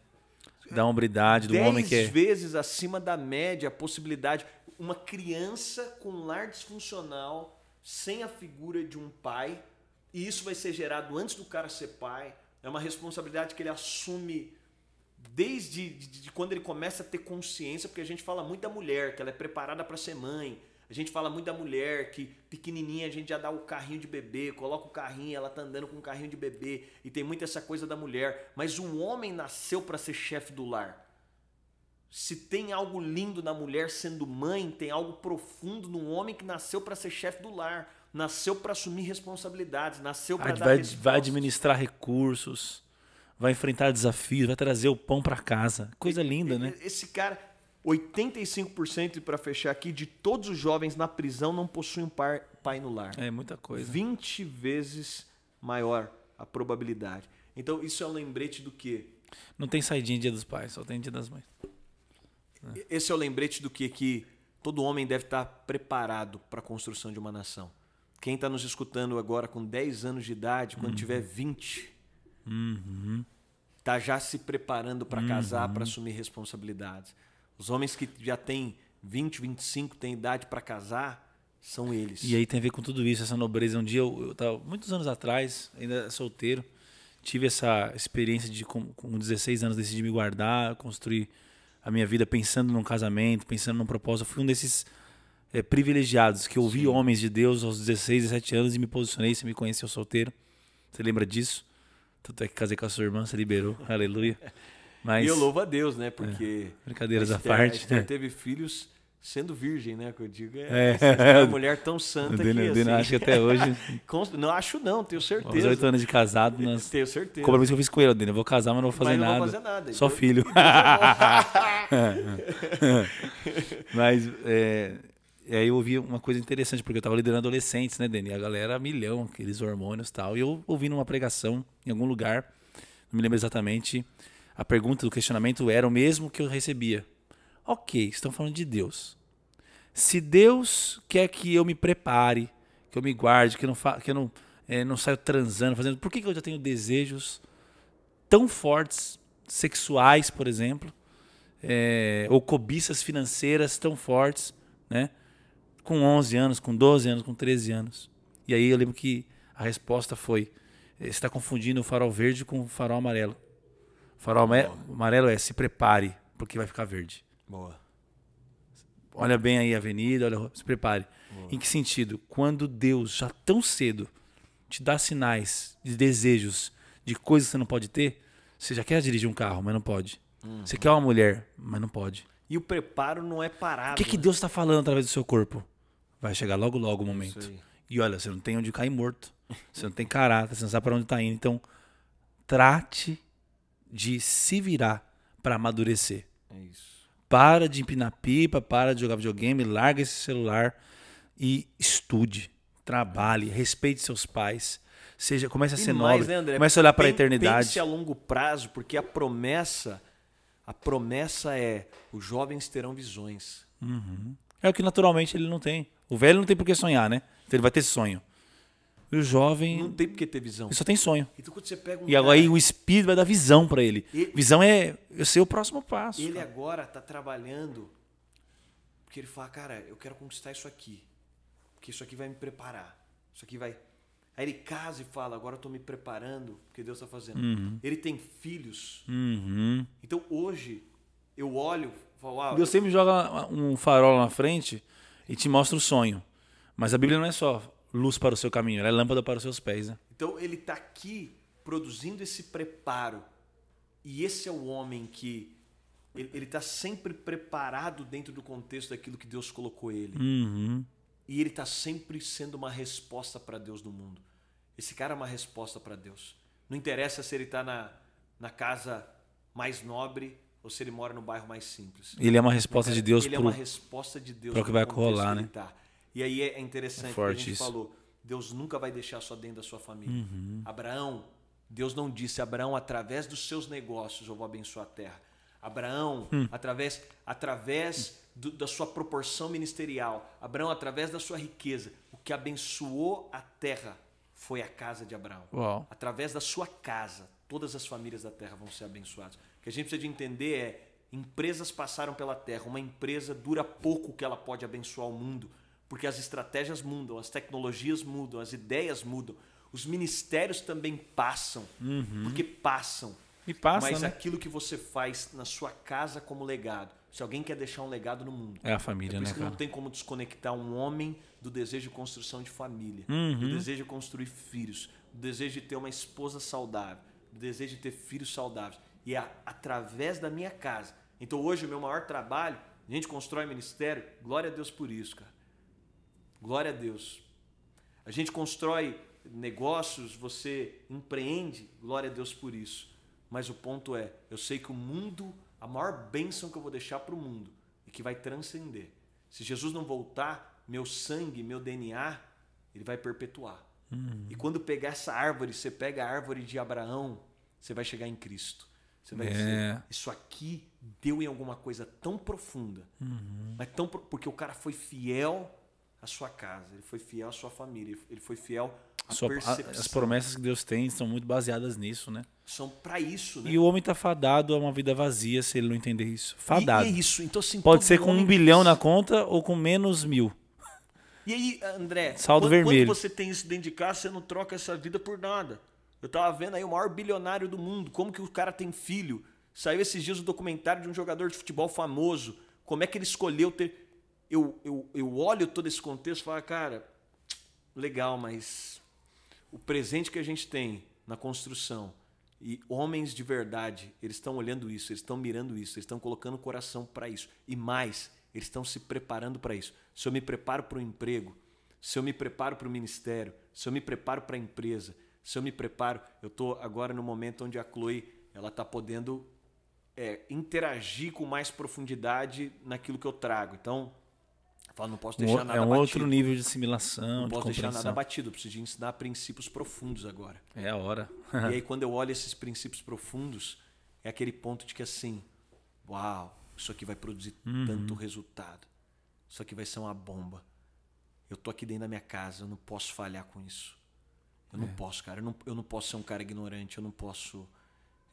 Da é. hombridade, do Dez homem que é. vezes acima da média a possibilidade. Uma criança com lar disfuncional, sem a figura de um pai, e isso vai ser gerado antes do cara ser pai é uma responsabilidade que ele assume desde de, de quando ele começa a ter consciência, porque a gente fala muito da mulher, que ela é preparada para ser mãe. A gente fala muito da mulher que pequenininha a gente já dá o carrinho de bebê, coloca o carrinho, ela tá andando com o carrinho de bebê e tem muito essa coisa da mulher, mas o homem nasceu para ser chefe do lar. Se tem algo lindo na mulher sendo mãe, tem algo profundo no homem que nasceu para ser chefe do lar nasceu para assumir responsabilidades, nasceu para ah, vai, vai administrar recursos, vai enfrentar desafios, vai trazer o pão para casa. Coisa e, linda, e, né? Esse cara, 85% para fechar aqui de todos os jovens na prisão não possuem par, pai no lar. É muita coisa. 20 vezes maior a probabilidade. Então isso é um lembrete do quê? Não tem saidinha dia dos pais, só tem dia das mães. Esse é o lembrete do que que todo homem deve estar preparado para a construção de uma nação. Quem está nos escutando agora com 10 anos de idade, quando uhum. tiver 20, uhum. tá já se preparando para uhum. casar, para assumir responsabilidades. Os homens que já têm 20, 25, têm idade para casar, são eles. E aí tem a ver com tudo isso, essa nobreza. Um dia, eu, eu tava, muitos anos atrás, ainda solteiro, tive essa experiência de, com, com 16 anos, decidi me guardar, construir a minha vida pensando num casamento, pensando num propósito. Eu fui um desses é, privilegiados que ouvi Sim. homens de Deus aos 16, 17 anos e me posicionei. Você me conheceu solteiro. Você lembra disso? Tanto é que casei com a sua irmã, você liberou. Aleluia. Mas, e eu louvo a Deus, né? Porque. É, brincadeiras à parte. Né? teve filhos sendo virgem, né? Que eu digo é, é, uma mulher tão santa Dino, que assim, acho que até hoje. não acho não, tenho certeza. 18 anos de casado, nós. Tenho certeza. Compromisso que eu fiz com ele, Dino. Eu vou casar, mas não vou fazer mas nada. Não vou fazer nada. Só filho. É, é. mas é, e aí eu ouvi uma coisa interessante, porque eu estava liderando adolescentes, né, Dani? A galera milhão, aqueles hormônios e tal. E eu ouvi numa pregação em algum lugar, não me lembro exatamente, a pergunta do questionamento era o mesmo que eu recebia. Ok, estão falando de Deus. Se Deus quer que eu me prepare, que eu me guarde, que eu não, fa que eu não, é, não saio transando, fazendo. Por que, que eu já tenho desejos tão fortes, sexuais, por exemplo, é, ou cobiças financeiras tão fortes, né? com 11 anos, com 12 anos, com 13 anos. E aí eu lembro que a resposta foi: eh, você está confundindo o farol verde com o farol amarelo. O farol amarelo é se prepare, porque vai ficar verde. Boa. Olha bem aí a avenida, olha, se prepare. Boa. Em que sentido? Quando Deus, já tão cedo, te dá sinais de desejos de coisas que você não pode ter, você já quer dirigir um carro, mas não pode. Uhum. Você quer uma mulher, mas não pode. E o preparo não é parado. O que, que né? Deus está falando através do seu corpo? Vai chegar logo, logo o momento. E olha, você não tem onde cair morto. Você não tem caráter, você não sabe para onde está indo. Então, trate de se virar para amadurecer. É isso. Para de empinar pipa, para de jogar videogame, larga esse celular e estude, trabalhe, respeite seus pais. Seja, comece a e ser mais, nobre, né, comece a olhar para a eternidade. Pense a longo prazo, porque a promessa, a promessa é os jovens terão visões. Uhum. É o que naturalmente ele não tem. O velho não tem por que sonhar, né? Então ele vai ter sonho. E o jovem. Não tem por que ter visão. Ele só tem sonho. Então quando você pega um E cara... aí o espírito vai dar visão para ele. ele. Visão é eu sei o próximo passo. Ele cara. agora tá trabalhando. Porque ele fala, cara, eu quero conquistar isso aqui. Porque isso aqui vai me preparar. Isso aqui vai. Aí ele casa e fala, agora eu tô me preparando porque Deus tá fazendo. Uhum. Ele tem filhos. Uhum. Então hoje eu olho. Falo, ah, Deus sempre joga um farol na frente e te mostra o sonho. Mas a Bíblia não é só luz para o seu caminho, ela é lâmpada para os seus pés. Né? Então ele está aqui produzindo esse preparo. E esse é o homem que ele está sempre preparado dentro do contexto daquilo que Deus colocou ele. Uhum. E ele está sempre sendo uma resposta para Deus no mundo. Esse cara é uma resposta para Deus. Não interessa se ele está na, na casa mais nobre ou se ele mora no bairro mais simples. Ele é uma resposta de Deus para é uma resposta de Deus para o que vai rolar, né? Tá. E aí é interessante é que a gente isso. falou, Deus nunca vai deixar só dentro da sua família. Uhum. Abraão, Deus não disse Abraão através dos seus negócios eu vou abençoar a terra. Abraão, hum. através através do, da sua proporção ministerial, Abraão através da sua riqueza, o que abençoou a terra foi a casa de Abraão. Uau. Através da sua casa, todas as famílias da terra vão ser abençoadas que a gente precisa de entender é empresas passaram pela Terra. Uma empresa dura pouco que ela pode abençoar o mundo, porque as estratégias mudam, as tecnologias mudam, as ideias mudam. Os ministérios também passam, uhum. porque passam. E passa, Mas né? aquilo que você faz na sua casa como legado, se alguém quer deixar um legado no mundo. É a família, é por né, isso Que cara? não tem como desconectar um homem do desejo de construção de família, uhum. do desejo de construir filhos, do desejo de ter uma esposa saudável, do desejo de ter filhos saudáveis e é através da minha casa. Então hoje o meu maior trabalho, a gente constrói ministério, glória a Deus por isso, cara. Glória a Deus. A gente constrói negócios, você empreende, glória a Deus por isso. Mas o ponto é, eu sei que o mundo, a maior bênção que eu vou deixar para o mundo e que vai transcender. Se Jesus não voltar, meu sangue, meu DNA, ele vai perpetuar. Uhum. E quando pegar essa árvore, você pega a árvore de Abraão, você vai chegar em Cristo. Você vai é. dizer, isso aqui deu em alguma coisa tão profunda, uhum. mas tão porque o cara foi fiel à sua casa, ele foi fiel à sua família, ele foi fiel à sua, percepção. A, as promessas que Deus tem são muito baseadas nisso, né? São para isso, né? E o homem tá fadado a uma vida vazia se ele não entender isso. Fadado. E, e é isso. Então, assim, Pode ser com um bilhão na conta ou com menos mil. E aí, André, Saldo quando, vermelho. quando você tem isso dentro de casa, você não troca essa vida por nada. Eu tava vendo aí o maior bilionário do mundo, como que o cara tem filho. Saiu esses dias o um documentário de um jogador de futebol famoso, como é que ele escolheu ter. Eu, eu, eu olho todo esse contexto e falo, cara, legal, mas o presente que a gente tem na construção e homens de verdade, eles estão olhando isso, eles estão mirando isso, eles estão colocando o coração para isso. E mais, eles estão se preparando para isso. Se eu me preparo para o emprego, se eu me preparo para o ministério, se eu me preparo para a empresa, se eu me preparo, eu estou agora no momento onde a Chloe ela está podendo é, interagir com mais profundidade naquilo que eu trago. Então, eu falo, não posso deixar um, nada batido. É um batido. outro nível de assimilação, Não de posso deixar nada batido, preciso de ensinar princípios profundos agora. É a hora. e aí, quando eu olho esses princípios profundos, é aquele ponto de que assim, uau, isso aqui vai produzir uhum. tanto resultado. Isso aqui vai ser uma bomba. Eu tô aqui dentro da minha casa, eu não posso falhar com isso. Eu não é. posso, cara. Eu não, eu não posso ser um cara ignorante. Eu não posso.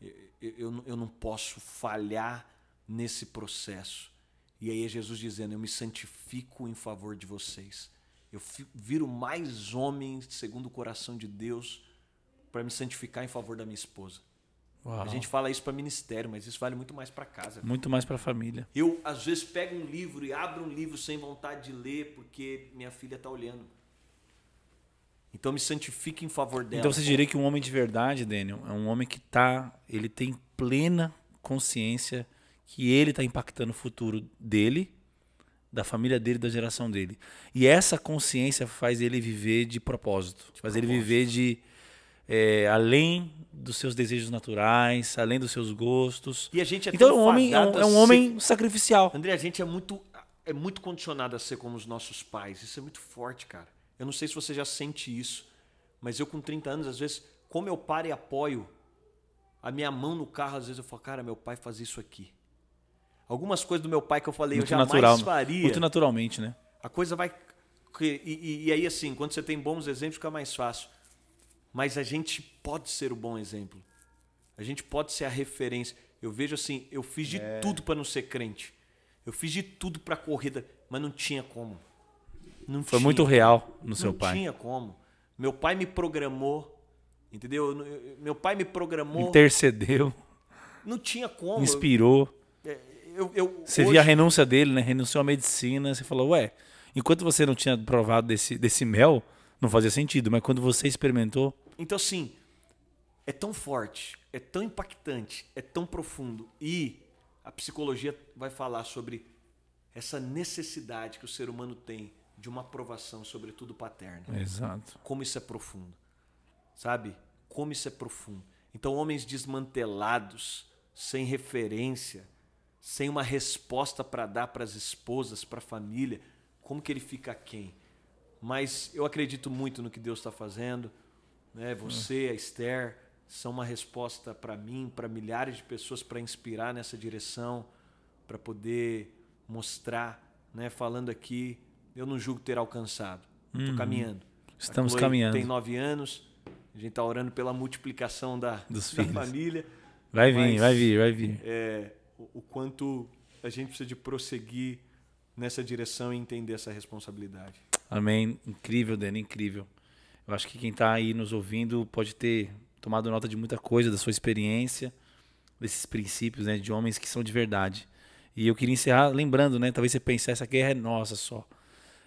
Eu, eu, eu não posso falhar nesse processo. E aí é Jesus dizendo: Eu me santifico em favor de vocês. Eu viro mais homem segundo o coração de Deus para me santificar em favor da minha esposa. Uau. A gente fala isso para ministério, mas isso vale muito mais para casa. Muito mais para família. Eu às vezes pego um livro e abro um livro sem vontade de ler porque minha filha está olhando. Então me santifique em favor dela. Então você diria que um homem de verdade, Daniel, é um homem que tá, ele tem plena consciência que ele está impactando o futuro dele, da família dele, da geração dele. E essa consciência faz ele viver de propósito, de faz propósito. ele viver de é, além dos seus desejos naturais, além dos seus gostos. E a gente é então é um homem é um, é um homem ser... sacrificial. André, a gente é muito é muito condicionado a ser como os nossos pais. Isso é muito forte, cara. Eu não sei se você já sente isso, mas eu com 30 anos, às vezes, como eu paro e apoio a minha mão no carro, às vezes eu falo, cara, meu pai faz isso aqui. Algumas coisas do meu pai que eu falei, muito eu jamais natural, né? faria. Muito naturalmente, né? A coisa vai. E, e, e aí, assim, quando você tem bons exemplos, fica mais fácil. Mas a gente pode ser o bom exemplo. A gente pode ser a referência. Eu vejo assim, eu fiz de é. tudo para não ser crente. Eu fiz de tudo para a corrida, mas não tinha como. Não Foi tinha. muito real no seu não pai. Não tinha como. Meu pai me programou, entendeu? Meu pai me programou. Intercedeu. Não tinha como. Inspirou. É, eu, eu, você hoje... via a renúncia dele, né? Renunciou à medicina. Você falou, ué, enquanto você não tinha provado desse, desse mel, não fazia sentido. Mas quando você experimentou. Então, assim, é tão forte, é tão impactante, é tão profundo. E a psicologia vai falar sobre essa necessidade que o ser humano tem de uma aprovação, sobretudo paterna. Exato. Como isso é profundo. Sabe? Como isso é profundo. Então, homens desmantelados, sem referência, sem uma resposta para dar para as esposas, para a família, como que ele fica quem? Mas eu acredito muito no que Deus está fazendo. Né? Você, a Esther, são uma resposta para mim, para milhares de pessoas, para inspirar nessa direção, para poder mostrar, né? falando aqui eu não julgo ter alcançado. Estou uhum. caminhando. Estamos Chloe caminhando. Tem nove anos. A gente está orando pela multiplicação da, Dos da família. Vai vir, mas, vai vir, vai vir. É, o, o quanto a gente precisa de prosseguir nessa direção e entender essa responsabilidade. Amém. Incrível, Dani, incrível. Eu acho que quem está aí nos ouvindo pode ter tomado nota de muita coisa da sua experiência, desses princípios, né, de homens que são de verdade. E eu queria encerrar lembrando, né, talvez você pense essa guerra é nossa só.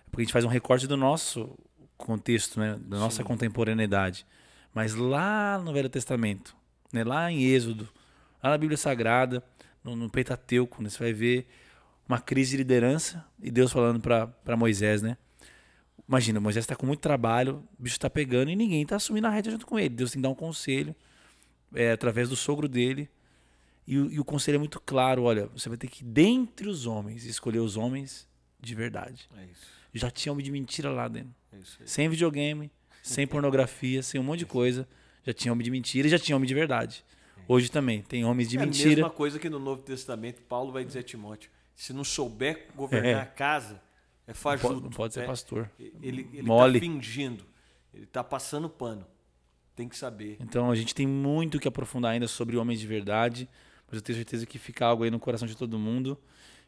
Porque a gente faz um recorte do nosso contexto, né? da nossa Sim. contemporaneidade. Mas lá no Velho Testamento, né? lá em Êxodo, lá na Bíblia Sagrada, no, no Pentateuco, né? você vai ver uma crise de liderança e Deus falando para Moisés, né? Imagina, Moisés está com muito trabalho, o bicho está pegando e ninguém está assumindo a rédea junto com ele. Deus tem que dar um conselho é, através do sogro dele. E o, e o, conselho é muito claro: olha, você vai ter que, dentre os homens, escolher os homens de verdade. É isso já tinha homem de mentira lá dentro. Sem videogame, sem pornografia, sem um monte de coisa. Já tinha homem de mentira e já tinha homem de verdade. É. Hoje também tem homens de é mentira. É a mesma coisa que no Novo Testamento Paulo vai dizer a Timóteo: se não souber governar é. a casa, é fajuto. Não pode, não pode ser é, pastor. Ele está fingindo, ele está passando pano. Tem que saber. Então a gente tem muito que aprofundar ainda sobre homens de verdade, mas eu tenho certeza que fica algo aí no coração de todo mundo.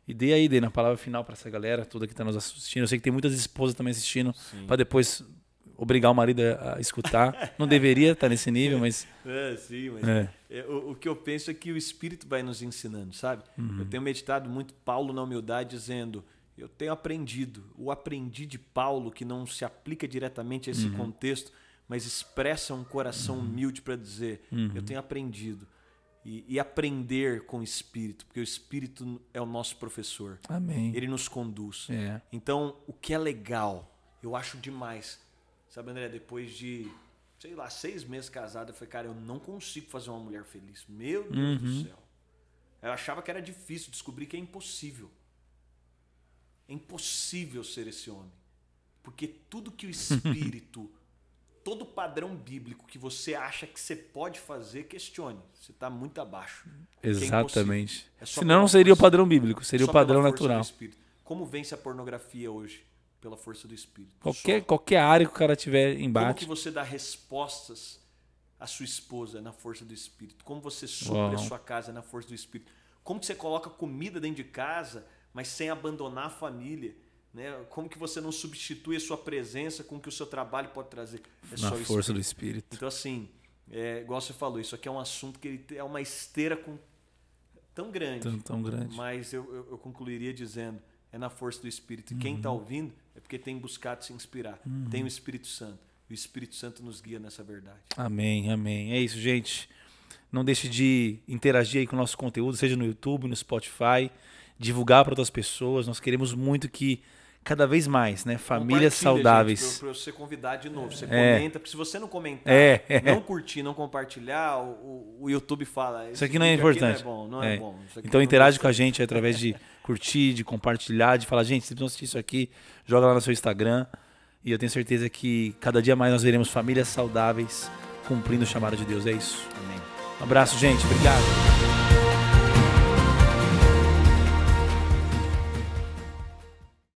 E dê aí, dê na palavra final para essa galera toda que está nos assistindo. Eu sei que tem muitas esposas também assistindo, para depois obrigar o marido a escutar. Não deveria estar tá nesse nível, mas. É, sim, mas. É. É, o, o, que eu penso é que o Espírito vai nos ensinando, sabe? Uhum. Eu tenho meditado muito Paulo na humildade dizendo. Eu tenho aprendido, o aprendi de Paulo, que não se aplica diretamente a esse uhum. contexto, mas expressa um coração uhum. humilde para dizer: uhum. Eu tenho aprendido e, e, aprender com o Espírito, porque o Espírito é o nosso professor. Amém. Ele nos conduz. É. Então, o que é legal, eu acho demais. Sabe, André, depois de, sei lá, seis meses casado, eu falei, cara, eu não consigo fazer uma mulher feliz. Meu Deus uhum. do céu. Eu achava que era difícil, descobri que é impossível. É impossível ser esse homem. Porque tudo que o Espírito todo padrão bíblico que você acha que você pode fazer, questione. Você está muito abaixo. É Exatamente. É é Senão não seria o padrão bíblico, seria o padrão natural. Como vence a pornografia hoje? Pela força do Espírito. Qualquer, qualquer área que o cara tiver embate. Como que você dá respostas à sua esposa na força do Espírito? Como você supre a sua casa na força do Espírito? Como que você coloca comida dentro de casa, mas sem abandonar a família? Né? Como que você não substitui a sua presença com o que o seu trabalho pode trazer? É Na força espírito. do espírito. Então, assim, é, igual você falou, isso aqui é um assunto que ele é uma esteira com tão grande. Tão, tão grande. Mas eu, eu, eu, concluiria dizendo: é na força do Espírito. E tá uhum. quem está ouvindo é porque tem buscado se inspirar. Uhum. Tem o Espírito Santo. O Espírito Santo nos guia nessa verdade. Amém, amém. É isso, gente. Não deixe de interagir aí com o nosso conteúdo, seja no YouTube, no Spotify, divulgar para outras pessoas. Nós queremos muito que cada vez mais, né? Famílias saudáveis. Para você convidar de novo, você é. comenta, porque se você não comentar, é, é. não curtir, não compartilhar, o, o YouTube fala. Isso, isso é aqui não é importante. Não bom, não é bom, então interage com a gente através de curtir, de compartilhar, de falar, gente, vocês precisam assistir isso aqui, joga lá no seu Instagram. E eu tenho certeza que cada dia mais nós veremos famílias saudáveis cumprindo o chamado de Deus. É isso. Amém. Um abraço, gente. Obrigado.